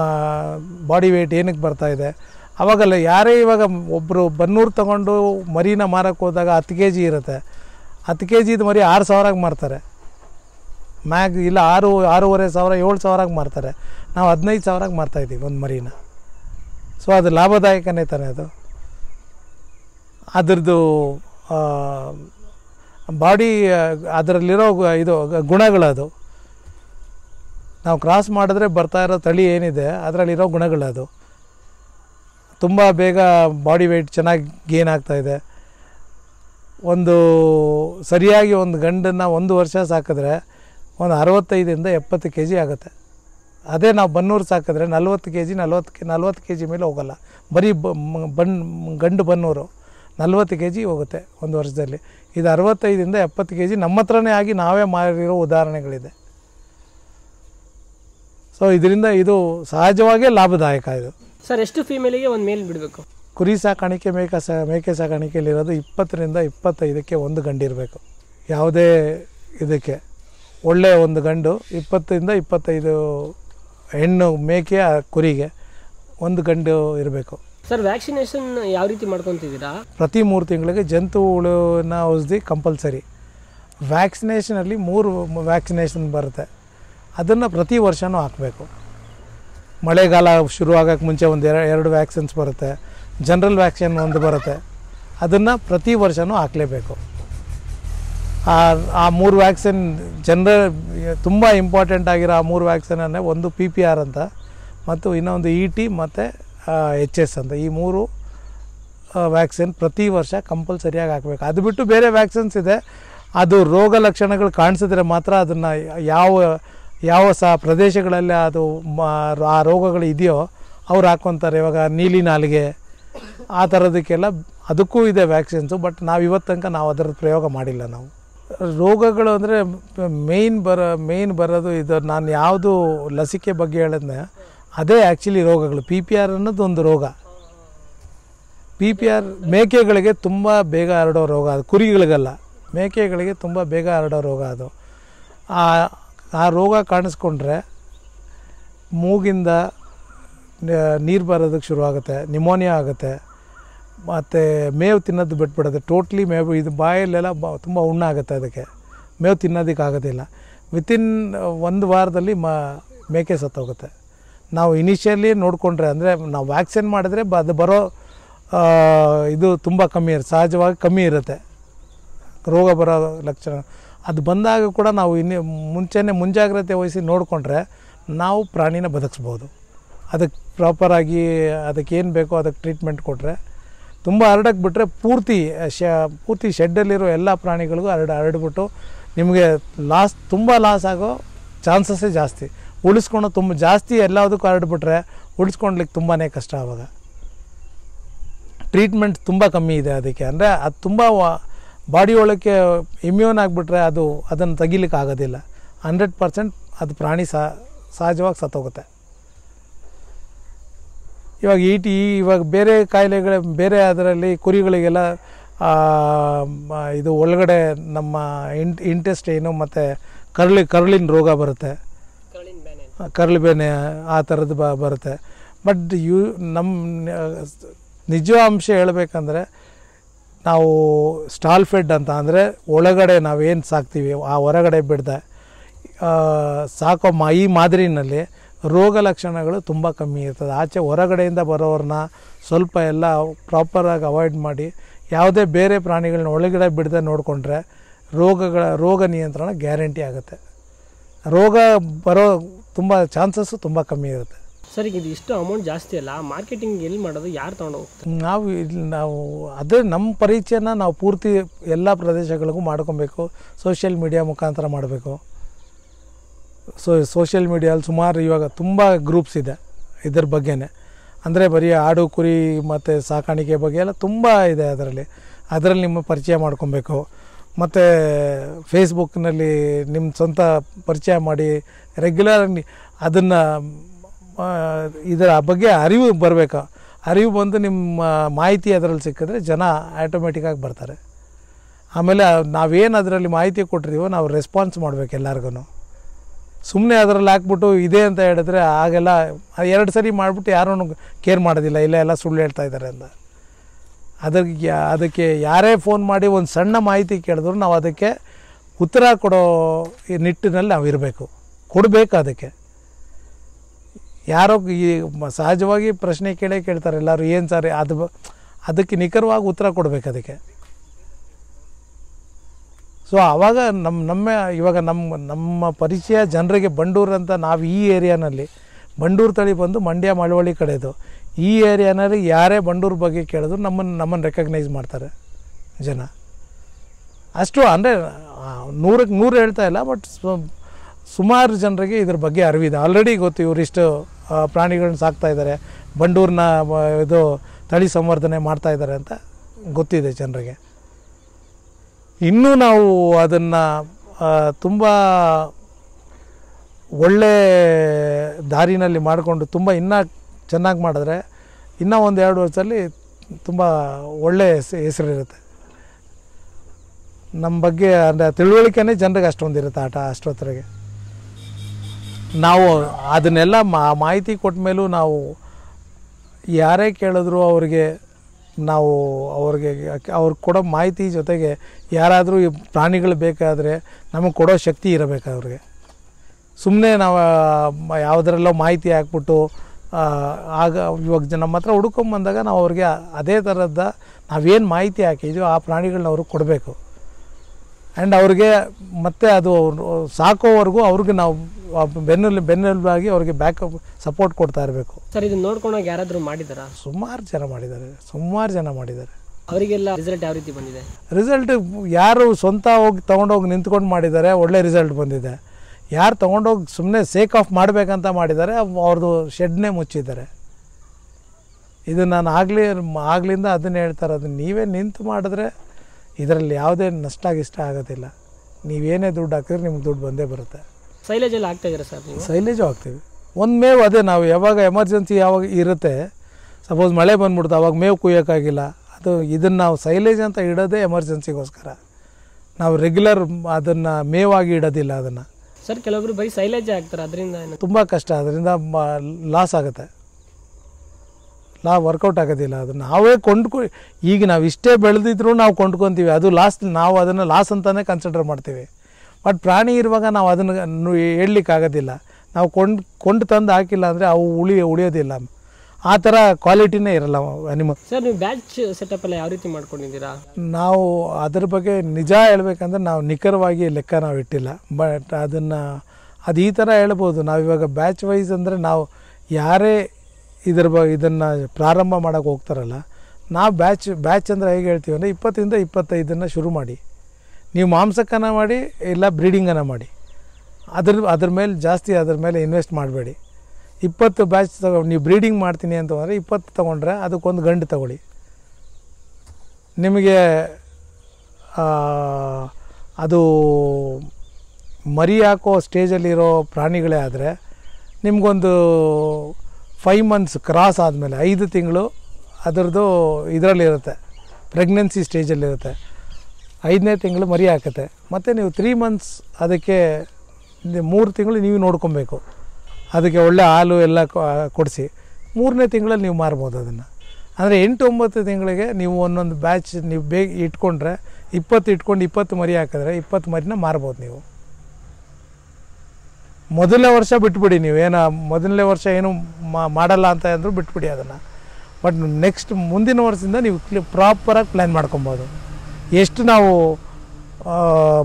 ಬಾಡಿ ವೇಟ್ ಏನಕ್ಕೆ ಬರ್ತಾ ಇದೆ ಅವಾಗಲ್ಲ ಯಾರೇ ಇವಾಗ ಒಬ್ಬರು ಬನ್ನೂರು ತಗೊಂಡು ಮರೀನ ಮಾರಕ್ಕೆ ಹೋದಾಗ ಹತ್ತು ಕೆ ಜಿ ಇರುತ್ತೆ ಹತ್ತು ಕೆ ಜಿದು ಮರಿ ಆರು ಸಾವಿರಾಗಿ ಮಾರ್ತಾರೆ ಮ್ಯಾಗ್ ಇಲ್ಲ ಆರು ಆರೂವರೆ ಸಾವಿರ ಏಳು ಸಾವಿರಾಗಿ ಮಾರ್ತಾರೆ ನಾವು ಹದಿನೈದು ಸಾವಿರಾಗಿ ಮಾರ್ತಾಯಿದ್ದೀವಿ ಒಂದು ಮರಿನ ಸೊ ಅದು ಲಾಭದಾಯಕನೇ ತಾನೇ ಅದು ಅದರದ್ದು ಬಾಡಿ ಅದರಲ್ಲಿರೋ ಇದು ಗುಣಗಳದು ನಾವು ಕ್ರಾಸ್ ಮಾಡಿದ್ರೆ ಬರ್ತಾ ಇರೋ ತಳಿ ಏನಿದೆ ಅದರಲ್ಲಿರೋ ಗುಣಗಳದು ತುಂಬ ಬೇಗ ಬಾಡಿ ವೆಯ್ಟ್ ಚೆನ್ನಾಗಿ ಗೇನ್ ಆಗ್ತಾಯಿದೆ ಒಂದು ಸರಿಯಾಗಿ ಒಂದು ಗಂಡನ್ನು ಒಂದು ವರ್ಷ ಸಾಕಿದ್ರೆ ಒಂದು ಅರವತ್ತೈದರಿಂದ ಎಪ್ಪತ್ತು ಕೆ ಜಿ ಆಗುತ್ತೆ ಅದೇ ನಾವು ಬನ್ನೂರು ಸಾಕಿದ್ರೆ ನಲ್ವತ್ತು ಕೆ ಜಿ ನಲ್ವತ್ತು ಕೆ ನಲ್ವತ್ತು ಕೆ ಜಿ ಮೇಲೆ ಹೋಗಲ್ಲ ಬರೀ ಬನ್ ಗಂಡು ಬನ್ನೂರು ನಲ್ವತ್ತು ಕೆ ಜಿ ಹೋಗುತ್ತೆ ಒಂದು ವರ್ಷದಲ್ಲಿ ಇದು ಅರವತ್ತೈದರಿಂದ ಎಪ್ಪತ್ತು ಕೆ ಜಿ ನಮ್ಮ ಹತ್ರನೇ ಆಗಿ ನಾವೇ ಮಾರಿರೋ ಉದಾಹರಣೆಗಳಿದೆ ಸೊ ಇದರಿಂದ ಇದು ಸಹಜವಾಗೇ ಲಾಭದಾಯಕ ಇದು ಸರ್ ಎಷ್ಟು ಫೀಮೇಲಿಗೆ ಒಂದು ಮೇಲೆ ಬಿಡಬೇಕು ಕುರಿ ಸಾಕಾಣಿಕೆ ಮೇಕೆ ಸಾ ಮೇಕೆ ಸಾಕಾಣಿಕೆಯಲ್ಲಿರೋದು ಇಪ್ಪತ್ತರಿಂದ ಇಪ್ಪತ್ತೈದಕ್ಕೆ ಒಂದು ಗಂಡಿರಬೇಕು ಯಾವುದೇ ಇದಕ್ಕೆ ಒಳ್ಳೆಯ ಒಂದು ಗಂಡು ಇಪ್ಪತ್ತರಿಂದ ಇಪ್ಪತ್ತೈದು ಹೆಣ್ಣು ಮೇಕೆ ಕುರಿಗೆ ಒಂದು ಗಂಡು ಇರಬೇಕು ಸರ್ ವ್ಯಾಕ್ಸಿನೇಷನ್ ಯಾವ ರೀತಿ ಮಾಡ್ಕೊತಿದ್ದೀರಾ ಪ್ರತಿ ಮೂರು ತಿಂಗಳಿಗೆ ಜಂತು ಹುಳುವಿನ ಔಷಧಿ ಕಂಪಲ್ಸರಿ ವ್ಯಾಕ್ಸಿನೇಷನಲ್ಲಿ ಮೂರು ವ್ಯಾಕ್ಸಿನೇಷನ್ ಬರುತ್ತೆ ಅದನ್ನು ಪ್ರತಿ ವರ್ಷವೂ ಹಾಕಬೇಕು ಮಳೆಗಾಲ ಶುರುವಾಗಕ್ಕೆ ಮುಂಚೆ ಒಂದು ಎರಡು ಎರಡು ವ್ಯಾಕ್ಸಿನ್ಸ್ ಬರುತ್ತೆ ಜನ್ರಲ್ ವ್ಯಾಕ್ಸಿನ್ ಒಂದು ಬರುತ್ತೆ ಅದನ್ನು ಪ್ರತಿ ವರ್ಷವೂ ಹಾಕಲೇಬೇಕು ಆ ಮೂರು ವ್ಯಾಕ್ಸಿನ್ ಜನರಲ್ ತುಂಬ ಇಂಪಾರ್ಟೆಂಟ್ ಆಗಿರೋ ಆ ಮೂರು ವ್ಯಾಕ್ಸಿನ್ ಅಂದರೆ ಒಂದು ಪಿ ಪಿ ಆರ್ ಅಂತ ಮತ್ತು ಇನ್ನೊಂದು ಇ ಟಿ ಮತ್ತು ಎಚ್ ಎಸ್ ಅಂತ ಈ ಮೂರು ವ್ಯಾಕ್ಸಿನ್ ಪ್ರತಿ ವರ್ಷ ಕಂಪಲ್ಸರಿಯಾಗಿ ಹಾಕಬೇಕು ಅದು ಬಿಟ್ಟು ಬೇರೆ ವ್ಯಾಕ್ಸಿನ್ಸ್ ಇದೆ ಅದು ರೋಗ ಲಕ್ಷಣಗಳು ಕಾಣಿಸಿದ್ರೆ ಮಾತ್ರ ಅದನ್ನು ಯಾವ ಯಾವ ಸಹ ಪ್ರದೇಶಗಳಲ್ಲಿ ಅದು ಆ ರೋಗಗಳು ಇದೆಯೋ ಅವ್ರು ಹಾಕ್ಕೊತಾರೆ ಇವಾಗ ನೀಲಿ ನಾಲಿಗೆ ಆ ಥರದಕ್ಕೆಲ್ಲ ಅದಕ್ಕೂ ಇದೆ ವ್ಯಾಕ್ಸಿನ್ಸು ಬಟ್ ನಾವು ಇವತ್ತು ತನಕ ನಾವು ಅದರ ಪ್ರಯೋಗ ಮಾಡಿಲ್ಲ ನಾವು ರೋಗಗಳು ಅಂದರೆ ಮೇಯ್ನ್ ಬರ ಮೇಯ್ನ್ ಬರೋದು ಇದು ನಾನು ಯಾವುದು ಲಸಿಕೆ ಬಗ್ಗೆ ಹೇಳಿದ್ನೆ ಅದೇ ಆ್ಯಕ್ಚುಲಿ ರೋಗಗಳು ಪಿ ಪಿ ಆರ್ ಅನ್ನೋದು ಒಂದು ರೋಗ ಪಿ ಪಿ ಆರ್ ಮೇಕೆಗಳಿಗೆ ತುಂಬ ಬೇಗ ಹರಡೋ ರೋಗ ಅದು ಕುರಿಗಳಿಗಲ್ಲ ಮೇಕೆಗಳಿಗೆ ತುಂಬ ಬೇಗ ಹರಡೋ ರೋಗ ಅದು ಆ ಆ ರೋಗ ಕಾಣಿಸ್ಕೊಂಡ್ರೆ ಮೂಗಿಂದ ನೀರು ಬರೋದಕ್ಕೆ ಶುರುವಾಗುತ್ತೆ ನಿಮೋನಿಯಾ ಆಗುತ್ತೆ ಮತ್ತು ಮೇವು ತಿನ್ನೋದು ಬಿಟ್ಬಿಡೋದು ಟೋಟ್ಲಿ ಮೇವು ಇದು ಬಾಯಲ್ಲೆಲ್ಲ ಬ ತುಂಬ ಉಣ್ಣ ಆಗುತ್ತೆ ಅದಕ್ಕೆ ಮೇವು ತಿನ್ನೋದಕ್ಕೆ ಆಗೋದಿಲ್ಲ ವಿತಿನ್ ಒಂದು ವಾರದಲ್ಲಿ ಮ ಮೇಕೆ ಸತ್ತೋಗುತ್ತೆ ನಾವು ಇನಿಷಿಯಲಿ ನೋಡಿಕೊಂಡ್ರೆ ಅಂದರೆ ನಾವು ವ್ಯಾಕ್ಸಿನ್ ಮಾಡಿದ್ರೆ ಬ ಅದು ಬರೋ ಇದು ತುಂಬ ಕಮ್ಮಿ ಇರುತ್ತೆ ಸಹಜವಾಗಿ ಕಮ್ಮಿ ಇರುತ್ತೆ ರೋಗ ಬರೋ ಲಕ್ಷಣ ಅದು ಬಂದಾಗ ಕೂಡ ನಾವು ಇನ್ನೇ ಮುಂಚೆನೇ ಮುಂಜಾಗ್ರತೆ ವಹಿಸಿ ನೋಡಿಕೊಂಡ್ರೆ ನಾವು ಪ್ರಾಣಿನ ಬದುಕಿಸ್ಬೋದು ಅದಕ್ಕೆ ಪ್ರಾಪರಾಗಿ ಏನು ಬೇಕೋ ಅದಕ್ಕೆ ಟ್ರೀಟ್ಮೆಂಟ್ ಕೊಟ್ಟರೆ ತುಂಬ ಹರಡಕ್ಕೆ ಬಿಟ್ಟರೆ ಪೂರ್ತಿ ಶ ಪೂರ್ತಿ ಶೆಡ್ಡಲ್ಲಿರೋ ಎಲ್ಲ ಪ್ರಾಣಿಗಳಿಗೂ ಹರಡ ಹರಡ್ಬಿಟ್ಟು ನಿಮಗೆ ಲಾಸ್ ತುಂಬ ಲಾಸ್ ಆಗೋ ಚಾನ್ಸಸ್ಸೇ ಜಾಸ್ತಿ ಉಳಿಸ್ಕೊಂಡು ತುಂಬ ಜಾಸ್ತಿ ಎಲ್ಲದಕ್ಕೂ ಹರಡ್ಬಿಟ್ರೆ ಉಳಿಸ್ಕೊಳ್ಲಿಕ್ಕೆ ತುಂಬಾ ಕಷ್ಟ ಆವಾಗ ಟ್ರೀಟ್ಮೆಂಟ್ ತುಂಬ ಕಮ್ಮಿ ಇದೆ ಅದಕ್ಕೆ ಅಂದರೆ ಅದು ತುಂಬ ಬಾಡಿ ಒಳಕ್ಕೆ ಇಮ್ಯೂನ್ ಆಗಿಬಿಟ್ರೆ ಅದು ಅದನ್ನು ತೆಗಿಲಿಕ್ಕೆ ಆಗೋದಿಲ್ಲ ಹಂಡ್ರೆಡ್ ಪರ್ಸೆಂಟ್ ಅದು ಪ್ರಾಣಿ ಸಹಜವಾಗಿ ಸತ್ತೋಗುತ್ತೆ ಇವಾಗ ಈ ಟಿ ಇವಾಗ ಬೇರೆ ಕಾಯಿಲೆಗಳ ಬೇರೆ ಅದರಲ್ಲಿ ಕುರಿಗಳಿಗೆಲ್ಲ ಇದು ಒಳಗಡೆ ನಮ್ಮ ಇಂಟ್ ಇಂಟೆಸ್ಟ್ ಏನು ಮತ್ತು ಕರಳಿ ಕರಳಿನ ರೋಗ ಬರುತ್ತೆ ಕರ್ಲಿ ಬೇನೆ ಆ ಥರದ್ದು ಬ ಬರುತ್ತೆ ಬಟ್ ಯು ನಮ್ಮ ನಿಜ ಅಂಶ ಹೇಳಬೇಕಂದ್ರೆ ನಾವು ಸ್ಟಾಲ್ ಫೆಡ್ ಅಂತ ಅಂದರೆ ಒಳಗಡೆ ನಾವೇನು ಸಾಕ್ತೀವಿ ಆ ಹೊರಗಡೆ ಬಿಡದೆ ಸಾಕೋ ಮಾ ಈ ಮಾದರಿನಲ್ಲಿ ರೋಗ ಲಕ್ಷಣಗಳು ತುಂಬ ಕಮ್ಮಿ ಇರ್ತದೆ ಆಚೆ ಹೊರಗಡೆಯಿಂದ ಬರೋರನ್ನ ಸ್ವಲ್ಪ ಎಲ್ಲ ಪ್ರಾಪರಾಗಿ ಅವಾಯ್ಡ್ ಮಾಡಿ ಯಾವುದೇ ಬೇರೆ ಪ್ರಾಣಿಗಳನ್ನ ಒಳಗಡೆ ಬಿಡದೆ ನೋಡಿಕೊಂಡ್ರೆ ರೋಗಗಳ ರೋಗ ನಿಯಂತ್ರಣ ಗ್ಯಾರಂಟಿ ಆಗುತ್ತೆ ರೋಗ ಬರೋ ತುಂಬ ಚಾನ್ಸಸ್ಸು ತುಂಬ ಕಮ್ಮಿ ಇರುತ್ತೆ ಸರಿ ಇದು ಇಷ್ಟು ಅಮೌಂಟ್ ಜಾಸ್ತಿ ಅಲ್ಲ ಮಾರ್ಕೆಟಿಂಗ್ ಎಲ್ಲಿ ಮಾಡೋದು ಯಾರು ತೊಗೊಂಡು ಹೋಗ್ತಾರೆ ನಾವು ಇಲ್ಲಿ ನಾವು ಅದೇ ನಮ್ಮ ಪರಿಚಯನ ನಾವು ಪೂರ್ತಿ ಎಲ್ಲ ಪ್ರದೇಶಗಳಿಗೂ ಮಾಡ್ಕೊಬೇಕು ಸೋಷಿಯಲ್ ಮೀಡಿಯಾ ಮುಖಾಂತರ ಮಾಡಬೇಕು ಸೊ ಸೋಷಿಯಲ್ ಮೀಡಿಯಲ್ಲಿ ಸುಮಾರು ಇವಾಗ ತುಂಬ ಗ್ರೂಪ್ಸ್ ಇದೆ ಇದ್ರ ಬಗ್ಗೆನೇ ಅಂದರೆ ಬರೀ ಆಡು ಕುರಿ ಮತ್ತು ಸಾಕಾಣಿಕೆ ಬಗ್ಗೆ ಎಲ್ಲ ತುಂಬ ಇದೆ ಅದರಲ್ಲಿ ಅದರಲ್ಲಿ ನಿಮ್ಮ ಪರಿಚಯ ಮಾಡ್ಕೊಬೇಕು ಮತ್ತು ಫೇಸ್ಬುಕ್ನಲ್ಲಿ ನಿಮ್ಮ ಸ್ವಂತ ಪರಿಚಯ ಮಾಡಿ ರೆಗ್ಯುಲರ್ ಅದನ್ನು ಇದರ ಬಗ್ಗೆ ಅರಿವು ಬರಬೇಕು ಅರಿವು ಬಂದು ನಿಮ್ಮ ಮಾಹಿತಿ ಅದರಲ್ಲಿ ಸಿಕ್ಕಿದ್ರೆ ಜನ ಆಟೋಮೆಟಿಕ್ಕಾಗಿ ಬರ್ತಾರೆ ಆಮೇಲೆ ನಾವೇನು ಅದರಲ್ಲಿ ಮಾಹಿತಿ ಕೊಟ್ಟಿರ್ತೀವೋ ನಾವು ರೆಸ್ಪಾನ್ಸ್ ಮಾಡಬೇಕು ಎಲ್ಲರಿಗೂ ಸುಮ್ಮನೆ ಅದರಲ್ಲಿ ಹಾಕ್ಬಿಟ್ಟು ಇದೆ ಅಂತ ಹೇಳಿದ್ರೆ ಆಗೆಲ್ಲ ಎರಡು ಸರಿ ಮಾಡಿಬಿಟ್ಟು ಯಾರೂ ಕೇರ್ ಮಾಡೋದಿಲ್ಲ ಇಲ್ಲ ಎಲ್ಲ ಸುಳ್ಳು ಹೇಳ್ತಾ ಇದ್ದಾರೆ ಅಂತ ಅದಕ್ಕೆ ಅದಕ್ಕೆ ಯಾರೇ ಫೋನ್ ಮಾಡಿ ಒಂದು ಸಣ್ಣ ಮಾಹಿತಿ ಕೇಳಿದ್ರು ನಾವು ಅದಕ್ಕೆ ಉತ್ತರ ಕೊಡೋ ನಿಟ್ಟಿನಲ್ಲಿ ನಾವು ಇರಬೇಕು ಕೊಡಬೇಕು ಅದಕ್ಕೆ ಯಾರೋ ಈ ಸಹಜವಾಗಿ ಪ್ರಶ್ನೆ ಕೇಳೇ ಕೇಳ್ತಾರೆ ಎಲ್ಲರೂ ಏನು ಸರಿ ಅದು ಅದಕ್ಕೆ ನಿಖರವಾಗಿ ಉತ್ತರ ಕೊಡಬೇಕು ಅದಕ್ಕೆ ಸೊ ಆವಾಗ ನಮ್ಮ ನಮ್ಮ ಇವಾಗ ನಮ್ಮ ನಮ್ಮ ಪರಿಚಯ ಜನರಿಗೆ ಬಂಡೂರು ಅಂತ ನಾವು ಈ ಏರಿಯಾನಲ್ಲಿ ಬಂಡೂರು ತಳಿ ಬಂದು ಮಂಡ್ಯ ಮಳವಳ್ಳಿ ಕಡೆದು ಈ ಏರಿಯಾನಲ್ಲಿ ಯಾರೇ ಬಂಡೂರು ಬಗ್ಗೆ ಕೇಳಿದ್ರು ನಮ್ಮನ್ನು ನಮ್ಮನ್ನು ರೆಕಗ್ನೈಸ್ ಮಾಡ್ತಾರೆ ಜನ ಅಷ್ಟು ಅಂದರೆ ನೂರಕ್ಕೆ ನೂರು ಹೇಳ್ತಾ ಇಲ್ಲ ಬಟ್ ಸುಮಾರು ಜನರಿಗೆ ಇದ್ರ ಬಗ್ಗೆ ಅರಿವಿದೆ ಆಲ್ರೆಡಿ ಗೊತ್ತು ಇವರಿಷ್ಟು ಪ್ರಾಣಿಗಳನ್ನ ಸಾಕ್ತಾ ಇದ್ದಾರೆ ಬಂಡೂರನ್ನ ಇದು ತಳಿ ಸಂವರ್ಧನೆ ಮಾಡ್ತಾ ಇದ್ದಾರೆ ಅಂತ ಗೊತ್ತಿದೆ ಜನರಿಗೆ ಇನ್ನೂ ನಾವು ಅದನ್ನು ತುಂಬ ಒಳ್ಳೆ ದಾರಿನಲ್ಲಿ ಮಾಡಿಕೊಂಡು ತುಂಬ ಇನ್ನೂ ಚೆನ್ನಾಗಿ ಮಾಡಿದ್ರೆ ಇನ್ನೂ ಒಂದು ಎರಡು ವರ್ಷದಲ್ಲಿ ತುಂಬ ಒಳ್ಳೆಯ ಹೆಸರಿರುತ್ತೆ ನಮ್ಮ ಬಗ್ಗೆ ಅಂದರೆ ತಿಳುವಳಿಕೆನೇ ಜನರಿಗೆ ಇರುತ್ತೆ ಆಟ ಅಷ್ಟೊತ್ತರಿಗೆ ನಾವು ಅದನ್ನೆಲ್ಲ ಮಾಹಿತಿ ಕೊಟ್ಟ ಮೇಲೂ ನಾವು ಯಾರೇ ಕೇಳಿದ್ರು ಅವರಿಗೆ ನಾವು ಅವ್ರಿಗೆ ಅವ್ರಿಗೆ ಕೊಡೋ ಮಾಹಿತಿ ಜೊತೆಗೆ ಯಾರಾದರೂ ಈ ಪ್ರಾಣಿಗಳು ಬೇಕಾದರೆ ನಮಗೆ ಕೊಡೋ ಶಕ್ತಿ ಇರಬೇಕು ಅವ್ರಿಗೆ ಸುಮ್ಮನೆ ನಾವು ಯಾವುದರಲ್ಲೋ ಮಾಹಿತಿ ಹಾಕ್ಬಿಟ್ಟು ಆಗ ಇವಾಗ ನಮ್ಮ ಹತ್ರ ಹುಡ್ಕೊಂಬಂದಾಗ ನಾವು ಅವ್ರಿಗೆ ಅದೇ ಥರದ ನಾವೇನು ಮಾಹಿತಿ ಹಾಕಿದ್ವಿ ಆ ಪ್ರಾಣಿಗಳನ್ನ ಅವ್ರಿಗೆ ಕೊಡಬೇಕು ಆ್ಯಂಡ್ ಅವ್ರಿಗೆ ಮತ್ತೆ ಅದು ಸಾಕೋವರೆಗೂ ಅವ್ರಿಗೆ ನಾವು ಬೆನ್ನಲ್ಲಿ ಬೆನ್ನೆಲ್ಲಾಗಿ ಅವ್ರಿಗೆ ಬ್ಯಾಕಪ್ ಸಪೋರ್ಟ್ ಕೊಡ್ತಾ ಇರಬೇಕು ಸರ್ ಇದನ್ನ ನೋಡ್ಕೊಂಡಾಗ ಯಾರಾದರೂ ಮಾಡಿದಾರ ಸುಮಾರು ಜನ ಮಾಡಿದ್ದಾರೆ ಸುಮಾರು ಜನ ಮಾಡಿದ್ದಾರೆ ಅವರಿಗೆಲ್ಲ ರಿಸಲ್ಟ್ ಯಾವ ರೀತಿ ಬಂದಿದೆ ರಿಸಲ್ಟ್ ಯಾರು ಸ್ವಂತ ಹೋಗಿ ತೊಗೊಂಡೋಗಿ ನಿಂತ್ಕೊಂಡು ಮಾಡಿದ್ದಾರೆ ಒಳ್ಳೆ ರಿಸಲ್ಟ್ ಬಂದಿದೆ ಯಾರು ತೊಗೊಂಡೋಗಿ ಸುಮ್ಮನೆ ಸೇಕ್ ಆಫ್ ಮಾಡಬೇಕಂತ ಮಾಡಿದ್ದಾರೆ ಅವ್ರದ್ದು ಶೆಡ್ನೇ ಮುಚ್ಚಿದ್ದಾರೆ ಇದು ನಾನು ಆಗಲಿ ಆಗ್ಲಿಂದ ಅದನ್ನು ಹೇಳ್ತಾರೆ ಅದನ್ನು ನೀವೇ ನಿಂತು ಮಾಡಿದ್ರೆ ಇದರಲ್ಲಿ ಯಾವುದೇ ನಷ್ಟ ಆಗಿಷ್ಟ ಆಗೋದಿಲ್ಲ ನೀವೇನೇ ದುಡ್ಡು ಹಾಕಿದ್ರೆ ನಿಮ್ಗೆ ದುಡ್ಡು ಬಂದೇ ಬರುತ್ತೆ ಸೈಲೇಜ್ ಎಲ್ಲ ಹಾಕ್ತಾ ಸರ್ ಸೈಲೇಜು ಹಾಕ್ತೀವಿ ಒಂದು ಮೇವು ಅದೇ ನಾವು ಯಾವಾಗ ಎಮರ್ಜೆನ್ಸಿ ಯಾವಾಗ ಇರುತ್ತೆ ಸಪೋಸ್ ಮಳೆ ಬಂದ್ಬಿಡ್ತು ಅವಾಗ ಮೇವು ಕುಯ್ಯೋಕ್ಕಾಗಿಲ್ಲ ಅದು ಇದನ್ನು ನಾವು ಸೈಲೇಜ್ ಅಂತ ಇಡೋದೇ ಎಮರ್ಜೆನ್ಸಿಗೋಸ್ಕರ ನಾವು ರೆಗ್ಯುಲರ್ ಅದನ್ನು ಮೇವಾಗಿ ಇಡೋದಿಲ್ಲ ಅದನ್ನು ಸರ್ ಕೆಲವೊಬ್ರು ಬೈ ಸೈಲೇಜ್ ಹಾಕ್ತಾರೆ ಅದರಿಂದ ತುಂಬ ಕಷ್ಟ ಅದರಿಂದ ಲಾಸ್ ಆಗುತ್ತೆ ನಾವು ವರ್ಕೌಟ್ ಆಗೋದಿಲ್ಲ ಅದು ನಾವೇ ಕೊಂಡ್ಕೊ ಈಗ ನಾವು ಇಷ್ಟೇ ಬೆಳೆದಿದ್ರು ನಾವು ಕೊಂಡ್ಕೊತೀವಿ ಅದು ಲಾಸ್ಟ್ ನಾವು ಅದನ್ನು ಲಾಸ್ ಅಂತಲೇ ಕನ್ಸಿಡರ್ ಮಾಡ್ತೀವಿ ಬಟ್ ಪ್ರಾಣಿ ಇರುವಾಗ ನಾವು ಅದನ್ನು ಆಗೋದಿಲ್ಲ ನಾವು ಕೊಂಡು ಕೊಂಡು ತಂದು ಹಾಕಿಲ್ಲ ಅಂದರೆ ಅವು ಉಳಿ ಉಳಿಯೋದಿಲ್ಲ ಆ ಥರ ಕ್ವಾಲಿಟಿನೇ ಇರಲ್ಲ ಅನಿಮಲ್ ಸರ್ ನೀವು ಬ್ಯಾಚ್ ಸೆಟಪ್ ಎಲ್ಲ ಯಾವ ರೀತಿ ಮಾಡ್ಕೊಂಡಿದ್ದೀರಾ ನಾವು ಅದ್ರ ಬಗ್ಗೆ ನಿಜ ಹೇಳಬೇಕಂದ್ರೆ ನಾವು ನಿಖರವಾಗಿ ಲೆಕ್ಕ ನಾವು ಇಟ್ಟಿಲ್ಲ ಬಟ್ ಅದನ್ನು ಅದು ಈ ಥರ ಹೇಳ್ಬೋದು ನಾವಿವಾಗ ಬ್ಯಾಚ್ ವೈಸ್ ಅಂದರೆ ನಾವು ಯಾರೇ ಇದರ ಬ ಇದನ್ನು ಪ್ರಾರಂಭ ಮಾಡೋಕ್ಕೆ ಹೋಗ್ತಾರಲ್ಲ ನಾವು ಬ್ಯಾಚ್ ಬ್ಯಾಚ್ ಅಂದರೆ ಹೇಗೆ ಹೇಳ್ತೀವಿ ಅಂದರೆ ಇಪ್ಪತ್ತರಿಂದ ಇಪ್ಪತ್ತೈದನ್ನು ಶುರು ಮಾಡಿ ನೀವು ಮಾಂಸಕ್ಕನ ಮಾಡಿ ಇಲ್ಲ ಬ್ರೀಡಿಂಗನ್ನು ಮಾಡಿ ಅದ್ರ ಅದ್ರ ಮೇಲೆ ಜಾಸ್ತಿ ಅದ್ರ ಮೇಲೆ ಇನ್ವೆಸ್ಟ್ ಮಾಡಬೇಡಿ ಇಪ್ಪತ್ತು ಬ್ಯಾಚ್ ತಗೊ ನೀವು ಬ್ರೀಡಿಂಗ್ ಮಾಡ್ತೀನಿ ಅಂದರೆ ಇಪ್ಪತ್ತು ತೊಗೊಂಡ್ರೆ ಅದಕ್ಕೊಂದು ಗಂಡು ತಗೊಳ್ಳಿ ನಿಮಗೆ ಅದು ಮರಿ ಹಾಕೋ ಸ್ಟೇಜಲ್ಲಿರೋ ಪ್ರಾಣಿಗಳೇ ಆದರೆ ನಿಮಗೊಂದು ಫೈವ್ ಮಂತ್ಸ್ ಕ್ರಾಸ್ ಆದಮೇಲೆ ಐದು ತಿಂಗಳು ಅದರದ್ದು ಇದರಲ್ಲಿರುತ್ತೆ ಪ್ರೆಗ್ನೆನ್ಸಿ ಸ್ಟೇಜಲ್ಲಿರುತ್ತೆ ಐದನೇ ತಿಂಗಳು ಮರಿ ಹಾಕುತ್ತೆ ಮತ್ತು ನೀವು ತ್ರೀ ಮಂತ್ಸ್ ಅದಕ್ಕೆ ಮೂರು ತಿಂಗಳು ನೀವು ನೋಡ್ಕೊಬೇಕು ಅದಕ್ಕೆ ಒಳ್ಳೆ ಹಾಲು ಎಲ್ಲ ಕೊಡಿಸಿ ಮೂರನೇ ತಿಂಗಳಲ್ಲಿ ನೀವು ಮಾರ್ಬೋದು ಅದನ್ನು ಅಂದರೆ ಎಂಟು ಒಂಬತ್ತು ತಿಂಗಳಿಗೆ ನೀವು ಒಂದೊಂದು ಬ್ಯಾಚ್ ನೀವು ಬೇಗ ಇಟ್ಕೊಂಡ್ರೆ ಇಪ್ಪತ್ತು ಇಟ್ಕೊಂಡು ಇಪ್ಪತ್ತು ಮರಿ ಹಾಕಿದ್ರೆ ಇಪ್ಪತ್ತು ಮರಿನ ಮಾರ್ಬೋದು ನೀವು ಮೊದಲನೇ ವರ್ಷ ಬಿಟ್ಬಿಡಿ ನೀವು ಏನು ಮೊದಲನೇ ವರ್ಷ ಏನು ಮಾಡಲ್ಲ ಅಂತ ಅಂದರೂ ಬಿಟ್ಬಿಡಿ ಅದನ್ನು ಬಟ್ ನೆಕ್ಸ್ಟ್ ಮುಂದಿನ ವರ್ಷದಿಂದ ನೀವು ಕ್ಲಿ ಪ್ರಾಪರಾಗಿ ಪ್ಲ್ಯಾನ್ ಮಾಡ್ಕೊಬೋದು ಎಷ್ಟು ನಾವು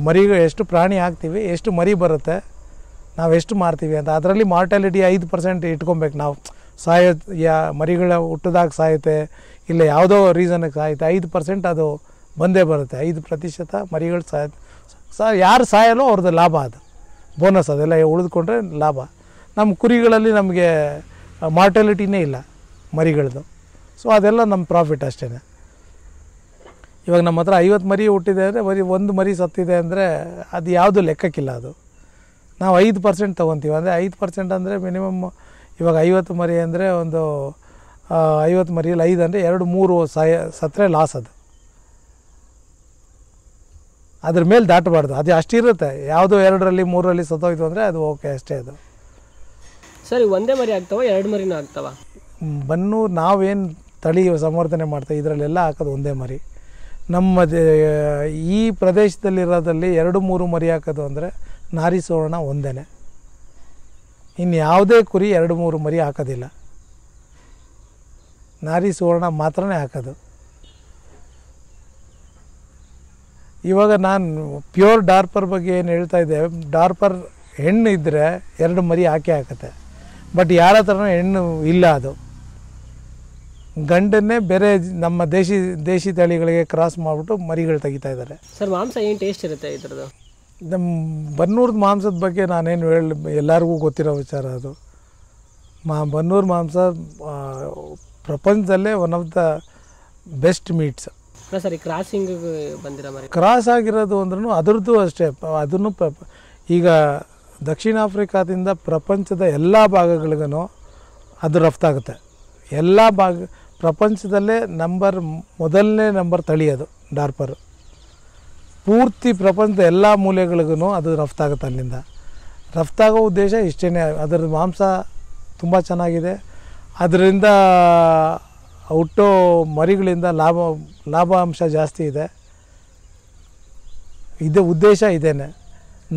ಮರಿ ಎಷ್ಟು ಪ್ರಾಣಿ ಹಾಕ್ತೀವಿ ಎಷ್ಟು ಮರಿ ಬರುತ್ತೆ ನಾವು ಎಷ್ಟು ಮಾರ್ತೀವಿ ಅಂತ ಅದರಲ್ಲಿ ಮಾರ್ಟಾಲಿಟಿ ಐದು ಪರ್ಸೆಂಟ್ ಇಟ್ಕೊಬೇಕು ನಾವು ಸಾಯೋ ಯಾ ಮರಿಗಳ ಹುಟ್ಟದಾಗ ಸಾಯುತ್ತೆ ಇಲ್ಲ ಯಾವುದೋ ರೀಸನ್ಗೆ ಸಾಯುತ್ತೆ ಐದು ಪರ್ಸೆಂಟ್ ಅದು ಬಂದೇ ಬರುತ್ತೆ ಐದು ಪ್ರತಿಶತ ಮರಿಗಳು ಸಾಯ ಸಾ ಯಾರು ಸಾಯಲ್ಲೋ ಅವ್ರದ್ದು ಲಾಭ ಅದು ಬೋನಸ್ ಅದೆಲ್ಲ ಉಳಿದುಕೊಂಡ್ರೆ ಲಾಭ ನಮ್ಮ ಕುರಿಗಳಲ್ಲಿ ನಮಗೆ ಮಾರ್ಟಾಲಿಟಿನೇ ಇಲ್ಲ ಮರಿಗಳದ್ದು ಸೊ ಅದೆಲ್ಲ ನಮ್ಮ ಪ್ರಾಫಿಟ್ ಅಷ್ಟೇ ಇವಾಗ ನಮ್ಮ ಹತ್ರ ಐವತ್ತು ಮರಿ ಹುಟ್ಟಿದೆ ಅಂದರೆ ಬರೀ ಒಂದು ಮರಿ ಸತ್ತಿದೆ ಅಂದರೆ ಅದು ಯಾವುದು ಲೆಕ್ಕಕ್ಕಿಲ್ಲ ಅದು ನಾವು ಐದು ಪರ್ಸೆಂಟ್ ತೊಗೊತೀವಿ ಅಂದರೆ ಐದು ಪರ್ಸೆಂಟ್ ಅಂದರೆ ಮಿನಿಮಮ್ ಇವಾಗ ಐವತ್ತು ಮರಿ ಅಂದರೆ ಒಂದು ಐವತ್ತು ಮರಿಯಲ್ಲಿ ಐದು ಅಂದರೆ ಎರಡು ಮೂರು ಸಾಯ ಸತ್ತರೆ ಲಾಸ್ ಅದು ಅದ್ರ ಮೇಲೆ ದಾಟಬಾರ್ದು ಅದು ಅಷ್ಟಿರುತ್ತೆ ಯಾವುದೋ ಎರಡರಲ್ಲಿ ಮೂರರಲ್ಲಿ ಸತ್ತೋಯ್ತು ಅಂದರೆ ಅದು ಓಕೆ ಅಷ್ಟೇ ಅದು ಸರಿ ಒಂದೇ ಮರಿ ಆಗ್ತಾವ ಎರಡು ಮರಿನೂ ಆಗ್ತಾವ ಬನ್ನು ನಾವೇನು ತಳಿ ಸಂವರ್ಧನೆ ಮಾಡ್ತೇವೆ ಇದರಲ್ಲೆಲ್ಲ ಹಾಕೋದು ಒಂದೇ ಮರಿ ನಮ್ಮ ಈ ಪ್ರದೇಶದಲ್ಲಿರೋದಲ್ಲಿ ಎರಡು ಮೂರು ಮರಿ ಹಾಕೋದು ಅಂದರೆ ನಾರಿ ಸುವರ್ಣ ಒಂದೇ ಇನ್ನು ಯಾವುದೇ ಕುರಿ ಎರಡು ಮೂರು ಮರಿ ಹಾಕೋದಿಲ್ಲ ನಾರಿ ಸುವರ್ಣ ಮಾತ್ರನೇ ಹಾಕೋದು ಇವಾಗ ನಾನು ಪ್ಯೂರ್ ಡಾರ್ಪರ್ ಬಗ್ಗೆ ಏನು ಹೇಳ್ತಾ ಇದ್ದೆ ಡಾರ್ಪರ್ ಹೆಣ್ಣು ಇದ್ದರೆ ಎರಡು ಮರಿ ಹಾಕಿ ಹಾಕತ್ತೆ ಬಟ್ ಯಾರ ಹತ್ರನೂ ಹೆಣ್ಣು ಇಲ್ಲ ಅದು ಗಂಡನ್ನೇ ಬೇರೆ ನಮ್ಮ ದೇಶಿ ದೇಶಿ ತಳಿಗಳಿಗೆ ಕ್ರಾಸ್ ಮಾಡಿಬಿಟ್ಟು ಮರಿಗಳು ತೆಗಿತಾ ಇದ್ದಾರೆ ಸರ್ ಮಾಂಸ ಏನು ಟೇಸ್ಟ್ ಇರುತ್ತೆ ಇದ್ರದ್ದು ನಮ್ಮ ಬನ್ನೂರದ ಮಾಂಸದ ಬಗ್ಗೆ ನಾನೇನು ಹೇಳಿ ಎಲ್ಲರಿಗೂ ಗೊತ್ತಿರೋ ವಿಚಾರ ಅದು ಮಾ ಬನ್ನೂರು ಮಾಂಸ ಪ್ರಪಂಚದಲ್ಲೇ one of the best meats ಸರಿ ಕ್ರಾಸಿಂಗ್ ಬಂದಿರೋ ಕ್ರಾಸ್ ಆಗಿರೋದು ಅಂದ್ರೂ ಅದರದ್ದು ಅಷ್ಟೇ ಅದನ್ನು ಈಗ ದಕ್ಷಿಣ ಆಫ್ರಿಕಾದಿಂದ ಪ್ರಪಂಚದ ಎಲ್ಲ ಭಾಗಗಳಿಗೂ ಅದು ರಫ್ತಾಗುತ್ತೆ ಎಲ್ಲ ಭಾಗ ಪ್ರಪಂಚದಲ್ಲೇ ನಂಬರ್ ಮೊದಲನೇ ನಂಬರ್ ತಳಿ ಅದು ಡಾರ್ಪರು ಪೂರ್ತಿ ಪ್ರಪಂಚದ ಎಲ್ಲ ಮೂಲೆಗಳಿಗೂ ಅದು ರಫ್ತಾಗುತ್ತೆ ಅಲ್ಲಿಂದ ರಫ್ತಾಗೋ ಉದ್ದೇಶ ಇಷ್ಟೇ ಅದರ ಮಾಂಸ ತುಂಬ ಚೆನ್ನಾಗಿದೆ ಅದರಿಂದ ಹುಟ್ಟೋ ಮರಿಗಳಿಂದ ಲಾಭ ಲಾಭ ಅಂಶ ಜಾಸ್ತಿ ಇದೆ ಇದೇ ಉದ್ದೇಶ ಇದೇನೆ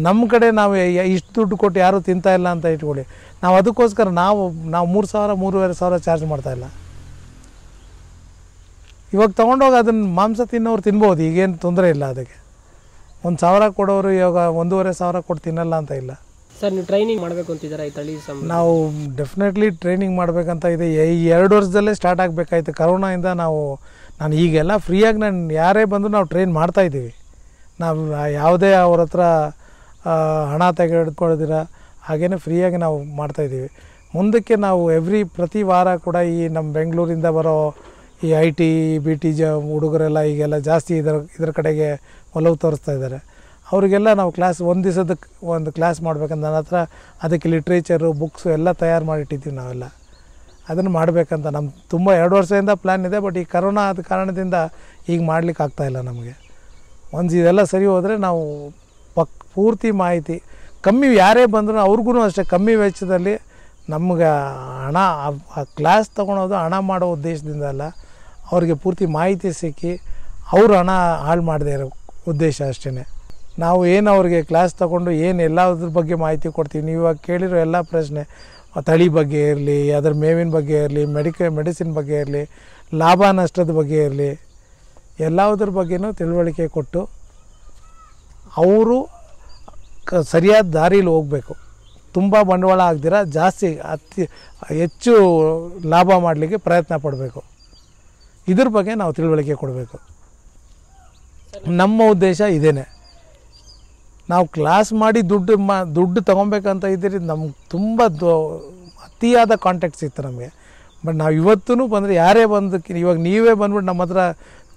ನಮ್ಮ ಕಡೆ ನಾವು ಇಷ್ಟು ದುಡ್ಡು ಕೊಟ್ಟು ಯಾರೂ ತಿಂತಾ ಇಲ್ಲ ಅಂತ ಇಟ್ಕೊಳ್ಳಿ ನಾವು ಅದಕ್ಕೋಸ್ಕರ ನಾವು ನಾವು ಮೂರು ಸಾವಿರ ಮೂರುವರೆ ಸಾವಿರ ಚಾರ್ಜ್ ಮಾಡ್ತಾಯಿಲ್ಲ ಇವಾಗ ತೊಗೊಂಡೋಗಿ ಅದನ್ನು ಮಾಂಸ ತಿನ್ನೋರು ತಿನ್ಬೋದು ಈಗೇನು ತೊಂದರೆ ಇಲ್ಲ ಅದಕ್ಕೆ ಒಂದು ಸಾವಿರ ಕೊಡೋರು ಇವಾಗ ಒಂದೂವರೆ ಸಾವಿರ ಕೊಟ್ಟು ತಿನ್ನಲ್ಲ ಅಂತ ಇಲ್ಲ ಸರ್ ನೀವು ಟ್ರೈನಿಂಗ್ ಮಾಡಬೇಕು ಅಂತಿದ್ದಾರೆ ಈ ತಳಿ ನಾವು ಡೆಫಿನೆಟ್ಲಿ ಟ್ರೈನಿಂಗ್ ಮಾಡಬೇಕಂತ ಇದೆ ಈ ಎರಡು ವರ್ಷದಲ್ಲೇ ಸ್ಟಾರ್ಟ್ ಆಗಬೇಕಾಯ್ತು ಕರೋನಾಯಿಂದ ನಾವು ನಾನು ಈಗೆಲ್ಲ ಫ್ರೀಯಾಗಿ ನಾನು ಯಾರೇ ಬಂದರೂ ನಾವು ಟ್ರೈನ್ ಮಾಡ್ತಾಯಿದ್ದೀವಿ ನಾವು ಯಾವುದೇ ಅವ್ರ ಹತ್ರ ಹಣ ತೆಗೆದುಕೊಳ್ಳೋದಿರ ಹಾಗೇ ಫ್ರೀಯಾಗಿ ನಾವು ಮಾಡ್ತಾಯಿದ್ದೀವಿ ಮುಂದಕ್ಕೆ ನಾವು ಎವ್ರಿ ಪ್ರತಿ ವಾರ ಕೂಡ ಈ ನಮ್ಮ ಬೆಂಗಳೂರಿಂದ ಬರೋ ಈ ಐ ಟಿ ಬಿ ಟಿ ಜ ಹುಡುಗರೆಲ್ಲ ಈಗೆಲ್ಲ ಜಾಸ್ತಿ ಇದರ ಇದರ ಕಡೆಗೆ ಒಲವು ತೋರಿಸ್ತಾ ಇದ್ದಾರೆ ಅವರಿಗೆಲ್ಲ ನಾವು ಕ್ಲಾಸ್ ಒಂದು ದಿವಸದ ಒಂದು ಕ್ಲಾಸ್ ಮಾಡ್ಬೇಕಂದ್ರೆ ನನ್ನ ಹತ್ರ ಅದಕ್ಕೆ ಲಿಟ್ರೇಚರು ಬುಕ್ಸು ಎಲ್ಲ ತಯಾರು ಮಾಡಿಟ್ಟಿದ್ದೀವಿ ನಾವೆಲ್ಲ ಅದನ್ನು ಮಾಡಬೇಕಂತ ನಮ್ಮ ತುಂಬ ಎರಡು ವರ್ಷದಿಂದ ಪ್ಲ್ಯಾನ್ ಇದೆ ಬಟ್ ಈ ಕರೋನಾ ಆದ ಕಾರಣದಿಂದ ಈಗ ಮಾಡಲಿಕ್ಕೆ ಆಗ್ತಾಯಿಲ್ಲ ನಮಗೆ ಒಂದು ಇದೆಲ್ಲ ಸರಿ ಹೋದರೆ ನಾವು ಪಕ್ ಪೂರ್ತಿ ಮಾಹಿತಿ ಕಮ್ಮಿ ಯಾರೇ ಬಂದರೂ ಅವ್ರಿಗೂ ಅಷ್ಟೇ ಕಮ್ಮಿ ವೆಚ್ಚದಲ್ಲಿ ನಮ್ಗೆ ಹಣ ಆ ಕ್ಲಾಸ್ ತೊಗೊಳೋದು ಹಣ ಮಾಡೋ ಉದ್ದೇಶದಿಂದ ಅಲ್ಲ ಅವ್ರಿಗೆ ಪೂರ್ತಿ ಮಾಹಿತಿ ಸಿಕ್ಕಿ ಅವರು ಹಣ ಹಾಳು ಮಾಡದೇ ಇರೋ ಉದ್ದೇಶ ಅಷ್ಟೇ ನಾವು ಏನು ಅವ್ರಿಗೆ ಕ್ಲಾಸ್ ತೊಗೊಂಡು ಏನು ಎಲ್ಲದ್ರ ಬಗ್ಗೆ ಮಾಹಿತಿ ಕೊಡ್ತೀವಿ ನೀವು ಇವಾಗ ಕೇಳಿರೋ ಎಲ್ಲ ಪ್ರಶ್ನೆ ತಳಿ ಬಗ್ಗೆ ಇರಲಿ ಅದರ ಮೇವಿನ ಬಗ್ಗೆ ಇರಲಿ ಮೆಡಿಕ ಮೆಡಿಸಿನ್ ಬಗ್ಗೆ ಇರಲಿ ಲಾಭ ನಷ್ಟದ ಬಗ್ಗೆ ಇರಲಿ ಎಲ್ಲದ್ರ ಬಗ್ಗೆನೂ ತಿಳುವಳಿಕೆ ಕೊಟ್ಟು ಅವರು ಸರಿಯಾದ ದಾರೀಲಿ ಹೋಗಬೇಕು ತುಂಬ ಬಂಡವಾಳ ಆಗದಿರ ಜಾಸ್ತಿ ಅತಿ ಹೆಚ್ಚು ಲಾಭ ಮಾಡಲಿಕ್ಕೆ ಪ್ರಯತ್ನ ಪಡಬೇಕು ಇದ್ರ ಬಗ್ಗೆ ನಾವು ತಿಳುವಳಿಕೆ ಕೊಡಬೇಕು ನಮ್ಮ ಉದ್ದೇಶ ಇದೇನೆ ನಾವು ಕ್ಲಾಸ್ ಮಾಡಿ ದುಡ್ಡು ಮಾ ದುಡ್ಡು ತೊಗೊಬೇಕಂತ ಇದ್ದೀರಿ ನಮ್ಗೆ ತುಂಬ ದೊ ಅತಿಯಾದ ಕಾಂಟ್ಯಾಕ್ಟ್ ಇತ್ತು ನಮಗೆ ಬಟ್ ನಾವು ಇವತ್ತೂ ಬಂದರೆ ಯಾರೇ ಬಂದು ಇವಾಗ ನೀವೇ ಬಂದ್ಬಿಟ್ಟು ನಮ್ಮ ಹತ್ರ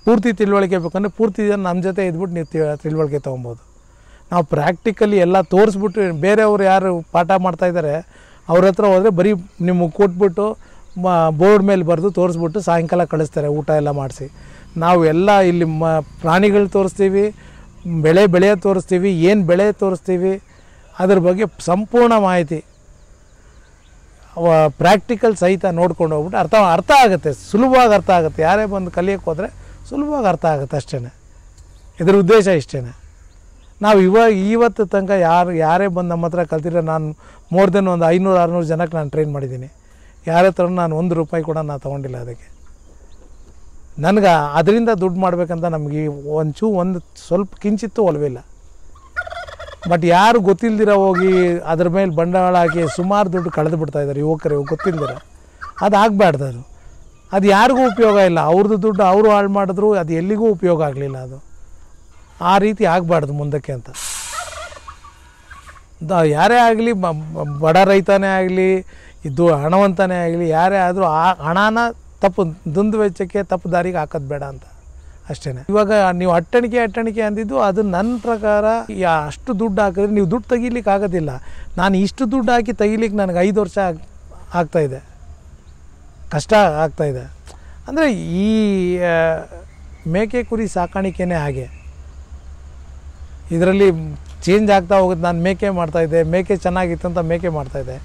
ಪೂರ್ತಿ ತಿಳುವಳಿಕೆ ಬೇಕಂದ್ರೆ ಪೂರ್ತಿ ಇದನ್ನು ನಮ್ಮ ಜೊತೆ ಇದ್ಬಿಟ್ಟು ನೀವು ತಿಳುವಳಿಕೆ ತೊಗೊಬೋದು ನಾವು ಪ್ರಾಕ್ಟಿಕಲಿ ಎಲ್ಲ ತೋರಿಸ್ಬಿಟ್ಟು ಬೇರೆಯವರು ಯಾರು ಪಾಠ ಮಾಡ್ತಾಯಿದ್ದಾರೆ ಅವ್ರ ಹತ್ರ ಹೋದರೆ ಬರೀ ನಿಮಗೆ ಕೊಟ್ಬಿಟ್ಟು ಬೋರ್ಡ್ ಮೇಲೆ ಬರೆದು ತೋರಿಸ್ಬಿಟ್ಟು ಸಾಯಂಕಾಲ ಕಳಿಸ್ತಾರೆ ಊಟ ಎಲ್ಲ ಮಾಡಿಸಿ ನಾವು ಎಲ್ಲ ಇಲ್ಲಿ ಮ ಪ್ರಾಣಿಗಳು ತೋರಿಸ್ತೀವಿ ಬೆಳೆ ಬೆಳೆ ತೋರಿಸ್ತೀವಿ ಏನು ಬೆಳೆ ತೋರಿಸ್ತೀವಿ ಅದ್ರ ಬಗ್ಗೆ ಸಂಪೂರ್ಣ ಮಾಹಿತಿ ಪ್ರಾಕ್ಟಿಕಲ್ ಸಹಿತ ನೋಡ್ಕೊಂಡು ಹೋಗ್ಬಿಟ್ಟು ಅರ್ಥ ಅರ್ಥ ಆಗುತ್ತೆ ಸುಲಭವಾಗಿ ಅರ್ಥ ಆಗುತ್ತೆ ಯಾರೇ ಬಂದು ಕಲಿಯೋಕ್ಕೆ ಹೋದರೆ ಸುಲಭವಾಗಿ ಅರ್ಥ ಆಗುತ್ತೆ ಅಷ್ಟೇ ಇದ್ರ ಉದ್ದೇಶ ಇಷ್ಟೇ ನಾವು ಇವಾಗ ಇವತ್ತು ತನಕ ಯಾರು ಯಾರೇ ಬಂದು ನಮ್ಮ ಹತ್ರ ಕಲ್ತಿರೋ ನಾನು ಮೋರ್ ದೆನ್ ಒಂದು ಐನೂರು ಆರುನೂರು ಜನಕ್ಕೆ ನಾನು ಟ್ರೈನ್ ಮಾಡಿದ್ದೀನಿ ಯಾರ ಹತ್ರ ನಾನು ಒಂದು ರೂಪಾಯಿ ಕೂಡ ನಾನು ತೊಗೊಂಡಿಲ್ಲ ಅದಕ್ಕೆ ನನಗೆ ಅದರಿಂದ ದುಡ್ಡು ಮಾಡಬೇಕಂತ ನಮಗೆ ಒಂಚೂ ಒಂದು ಸ್ವಲ್ಪ ಕಿಂಚಿತ್ತು ಇಲ್ಲ ಬಟ್ ಯಾರು ಗೊತ್ತಿಲ್ದಿರ ಹೋಗಿ ಅದ್ರ ಮೇಲೆ ಬಂಡವಾಳ ಹಾಕಿ ಸುಮಾರು ದುಡ್ಡು ಕಳೆದು ಬಿಡ್ತಾಯಿದ್ದಾರೆ ಯುವಕರು ಗೊತ್ತಿಲ್ದಿರ ಅದು ಆಗಬಾರ್ದು ಅದು ಅದು ಯಾರಿಗೂ ಉಪಯೋಗ ಇಲ್ಲ ಅವ್ರದ್ದು ದುಡ್ಡು ಅವರು ಹಾಳು ಮಾಡಿದ್ರು ಅದು ಎಲ್ಲಿಗೂ ಉಪಯೋಗ ಆಗಲಿಲ್ಲ ಅದು ಆ ರೀತಿ ಆಗಬಾರ್ದು ಮುಂದಕ್ಕೆ ಅಂತ ದ ಯಾರೇ ಆಗಲಿ ಬಡ ರೈತನೇ ಆಗಲಿ ಇದು ಹಣವಂತನೇ ಆಗಲಿ ಯಾರೇ ಆದರೂ ಆ ಹಣನ ತಪ್ಪು ದುಂದು ವೆಚ್ಚಕ್ಕೆ ತಪ್ಪು ದಾರಿಗೆ ಹಾಕೋದು ಬೇಡ ಅಂತ ಅಷ್ಟೇ ಇವಾಗ ನೀವು ಅಟ್ಟಣಿಕೆ ಅಟ್ಟಣಿಕೆ ಅಂದಿದ್ದು ಅದು ನನ್ನ ಪ್ರಕಾರ ಅಷ್ಟು ದುಡ್ಡು ಹಾಕಿದ್ರೆ ನೀವು ದುಡ್ಡು ತೆಗಿಲಿಕ್ಕೆ ಆಗೋದಿಲ್ಲ ನಾನು ಇಷ್ಟು ದುಡ್ಡು ಹಾಕಿ ತೆಗಿಲಿಕ್ಕೆ ನನಗೆ ಐದು ವರ್ಷ ಆಗ್ತಾಯಿದೆ ಕಷ್ಟ ಆಗ್ತಾಯಿದೆ ಅಂದರೆ ಈ ಮೇಕೆ ಕುರಿ ಸಾಕಾಣಿಕೆನೇ ಹಾಗೆ ಇದರಲ್ಲಿ ಚೇಂಜ್ ಆಗ್ತಾ ಹೋಗುತ್ತೆ ನಾನು ಮೇಕೆ ಮಾಡ್ತಾಯಿದ್ದೆ ಮೇಕೆ ಚೆನ್ನಾಗಿತ್ತು ಅಂತ ಮೇಕೆ ಮಾಡ್ತಾಯಿದ್ದೆ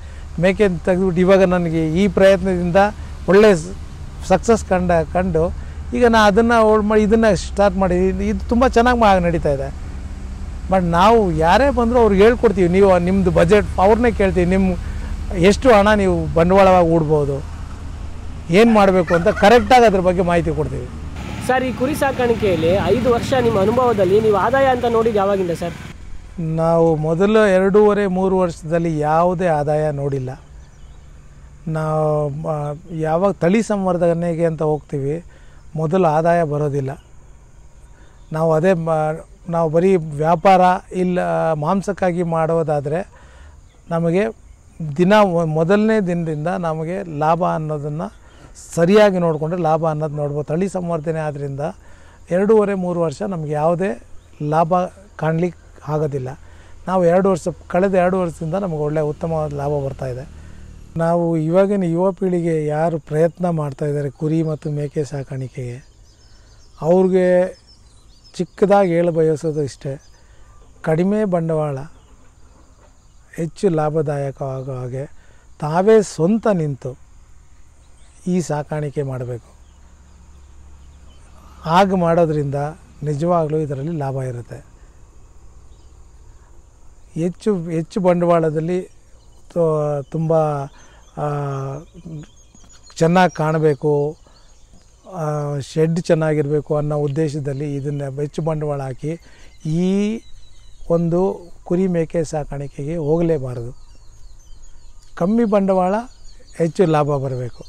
ಮೇಕೆ ತೆಗೆದುಬಿಟ್ಟು ಇವಾಗ ನನಗೆ ಈ ಪ್ರಯತ್ನದಿಂದ ಒಳ್ಳೆಯ ಸಕ್ಸಸ್ ಕಂಡ ಕಂಡು ಈಗ ನಾ ಅದನ್ನು ಹೋಲ್ಡ್ ಮಾಡಿ ಇದನ್ನು ಸ್ಟಾರ್ಟ್ ಮಾಡಿ ಇದು ತುಂಬ ಚೆನ್ನಾಗಿ ಮಾ ನಡೀತಾ ಇದೆ ಬಟ್ ನಾವು ಯಾರೇ ಬಂದರೂ ಅವ್ರಿಗೆ ಹೇಳ್ಕೊಡ್ತೀವಿ ನೀವು ನಿಮ್ಮದು ಬಜೆಟ್ ಅವ್ರನ್ನೇ ಕೇಳ್ತೀವಿ ನಿಮ್ಮ ಎಷ್ಟು ಹಣ ನೀವು ಬಂಡವಾಳವಾಗಿ ಹೂಡ್ಬೋದು ಏನು ಮಾಡಬೇಕು ಅಂತ ಕರೆಕ್ಟಾಗಿ ಅದ್ರ ಬಗ್ಗೆ ಮಾಹಿತಿ ಕೊಡ್ತೀವಿ ಸರ್ ಈ ಕುರಿ ಸಾಕಾಣಿಕೆಯಲ್ಲಿ ಐದು ವರ್ಷ ನಿಮ್ಮ ಅನುಭವದಲ್ಲಿ ನೀವು ಆದಾಯ ಅಂತ ನೋಡಿದ್ದು ಯಾವಾಗಿಂದ ಸರ್ ನಾವು ಮೊದಲು ಎರಡೂವರೆ ಮೂರು ವರ್ಷದಲ್ಲಿ ಯಾವುದೇ ಆದಾಯ ನೋಡಿಲ್ಲ ನಾವು ಯಾವಾಗ ತಳಿ ಸಂವರ್ಧನೆಗೆ ಅಂತ ಹೋಗ್ತೀವಿ ಮೊದಲು ಆದಾಯ ಬರೋದಿಲ್ಲ ನಾವು ಅದೇ ನಾವು ಬರೀ ವ್ಯಾಪಾರ ಇಲ್ಲ ಮಾಂಸಕ್ಕಾಗಿ ಮಾಡೋದಾದರೆ ನಮಗೆ ದಿನ ಮೊದಲನೇ ದಿನದಿಂದ ನಮಗೆ ಲಾಭ ಅನ್ನೋದನ್ನು ಸರಿಯಾಗಿ ನೋಡಿಕೊಂಡ್ರೆ ಲಾಭ ಅನ್ನೋದು ನೋಡ್ಬೋದು ತಳಿ ಸಂವರ್ಧನೆ ಆದ್ದರಿಂದ ಎರಡೂವರೆ ಮೂರು ವರ್ಷ ನಮಗೆ ಯಾವುದೇ ಲಾಭ ಕಾಣಲಿಕ್ಕೆ ಆಗೋದಿಲ್ಲ ನಾವು ಎರಡು ವರ್ಷ ಕಳೆದ ಎರಡು ವರ್ಷದಿಂದ ನಮಗೆ ಒಳ್ಳೆಯ ಉತ್ತಮವಾದ ಲಾಭ ಬರ್ತಾಯಿದೆ ನಾವು ಇವಾಗಿನ ಯುವ ಪೀಳಿಗೆ ಯಾರು ಪ್ರಯತ್ನ ಮಾಡ್ತಾಯಿದ್ದಾರೆ ಕುರಿ ಮತ್ತು ಮೇಕೆ ಸಾಕಾಣಿಕೆಗೆ ಅವ್ರಿಗೆ ಚಿಕ್ಕದಾಗಿ ಹೇಳಿ ಬಯಸೋದು ಇಷ್ಟೇ ಕಡಿಮೆ ಬಂಡವಾಳ ಹೆಚ್ಚು ಲಾಭದಾಯಕವಾಗೋ ಹಾಗೆ ತಾವೇ ಸ್ವಂತ ನಿಂತು ಈ ಸಾಕಾಣಿಕೆ ಮಾಡಬೇಕು ಆಗ ಮಾಡೋದ್ರಿಂದ ನಿಜವಾಗಲೂ ಇದರಲ್ಲಿ ಲಾಭ ಇರುತ್ತೆ ಹೆಚ್ಚು ಹೆಚ್ಚು ಬಂಡವಾಳದಲ್ಲಿ ತುಂಬ ಚೆನ್ನಾಗಿ ಕಾಣಬೇಕು ಶೆಡ್ ಚೆನ್ನಾಗಿರಬೇಕು ಅನ್ನೋ ಉದ್ದೇಶದಲ್ಲಿ ಇದನ್ನು ಹೆಚ್ಚು ಬಂಡವಾಳ ಹಾಕಿ ಈ ಒಂದು ಕುರಿ ಮೇಕೆ ಸಾಕಾಣಿಕೆಗೆ ಹೋಗಲೇಬಾರದು ಕಮ್ಮಿ ಬಂಡವಾಳ ಹೆಚ್ಚು ಲಾಭ ಬರಬೇಕು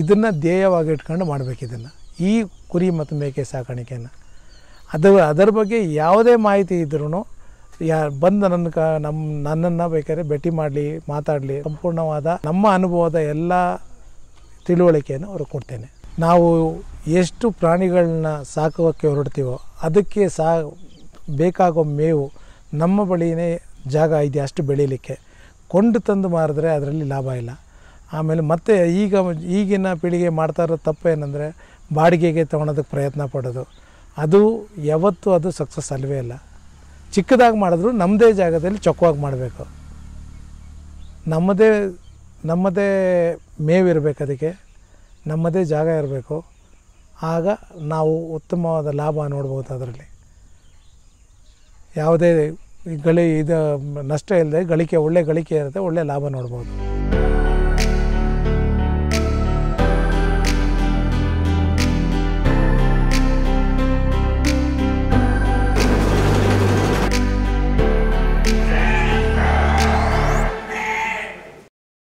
ಇದನ್ನು ಧ್ಯೇಯವಾಗಿ ಇಟ್ಕೊಂಡು ಮಾಡಬೇಕು ಇದನ್ನು ಈ ಕುರಿ ಮತ್ತು ಮೇಕೆ ಸಾಕಾಣಿಕೆಯನ್ನು ಅದರ ಅದರ ಬಗ್ಗೆ ಯಾವುದೇ ಮಾಹಿತಿ ಇದ್ರೂ ಯಾ ಬಂದು ನನ್ನ ಕ ನಮ್ಮ ನನ್ನನ್ನು ಬೇಕಾದ್ರೆ ಭೇಟಿ ಮಾಡಲಿ ಮಾತಾಡಲಿ ಸಂಪೂರ್ಣವಾದ ನಮ್ಮ ಅನುಭವದ ಎಲ್ಲ ತಿಳುವಳಿಕೆಯನ್ನು ಅವ್ರಿಗೆ ಕೊಡ್ತೇನೆ ನಾವು ಎಷ್ಟು ಪ್ರಾಣಿಗಳನ್ನ ಸಾಕೋಕ್ಕೆ ಹೊರಡ್ತೀವೋ ಅದಕ್ಕೆ ಸಾ ಬೇಕಾಗೋ ಮೇವು ನಮ್ಮ ಬಳಿನೇ ಜಾಗ ಇದೆ ಅಷ್ಟು ಬೆಳೀಲಿಕ್ಕೆ ಕೊಂಡು ತಂದು ಮಾರಿದ್ರೆ ಅದರಲ್ಲಿ ಲಾಭ ಇಲ್ಲ ಆಮೇಲೆ ಮತ್ತೆ ಈಗ ಈಗಿನ ಪೀಳಿಗೆ ಮಾಡ್ತಾ ಇರೋ ತಪ್ಪು ಏನಂದರೆ ಬಾಡಿಗೆಗೆ ತಗೊಳೋದಕ್ಕೆ ಪ್ರಯತ್ನ ಪಡೋದು ಅದು ಯಾವತ್ತೂ ಅದು ಸಕ್ಸಸ್ ಅಲ್ವೇ ಇಲ್ಲ ಚಿಕ್ಕದಾಗಿ ಮಾಡಿದ್ರು ನಮ್ಮದೇ ಜಾಗದಲ್ಲಿ ಚೊಕ್ಕವಾಗಿ ಮಾಡಬೇಕು ನಮ್ಮದೇ ನಮ್ಮದೇ ಮೇವಿರಬೇಕು ಅದಕ್ಕೆ ನಮ್ಮದೇ ಜಾಗ ಇರಬೇಕು ಆಗ ನಾವು ಉತ್ತಮವಾದ ಲಾಭ ನೋಡ್ಬೋದು ಅದರಲ್ಲಿ ಯಾವುದೇ ಗಳಿ ಇದು ನಷ್ಟ ಇಲ್ಲದೆ ಗಳಿಕೆ ಒಳ್ಳೆ ಗಳಿಕೆ ಇರುತ್ತೆ ಒಳ್ಳೆ ಲಾಭ ನೋಡ್ಬೋದು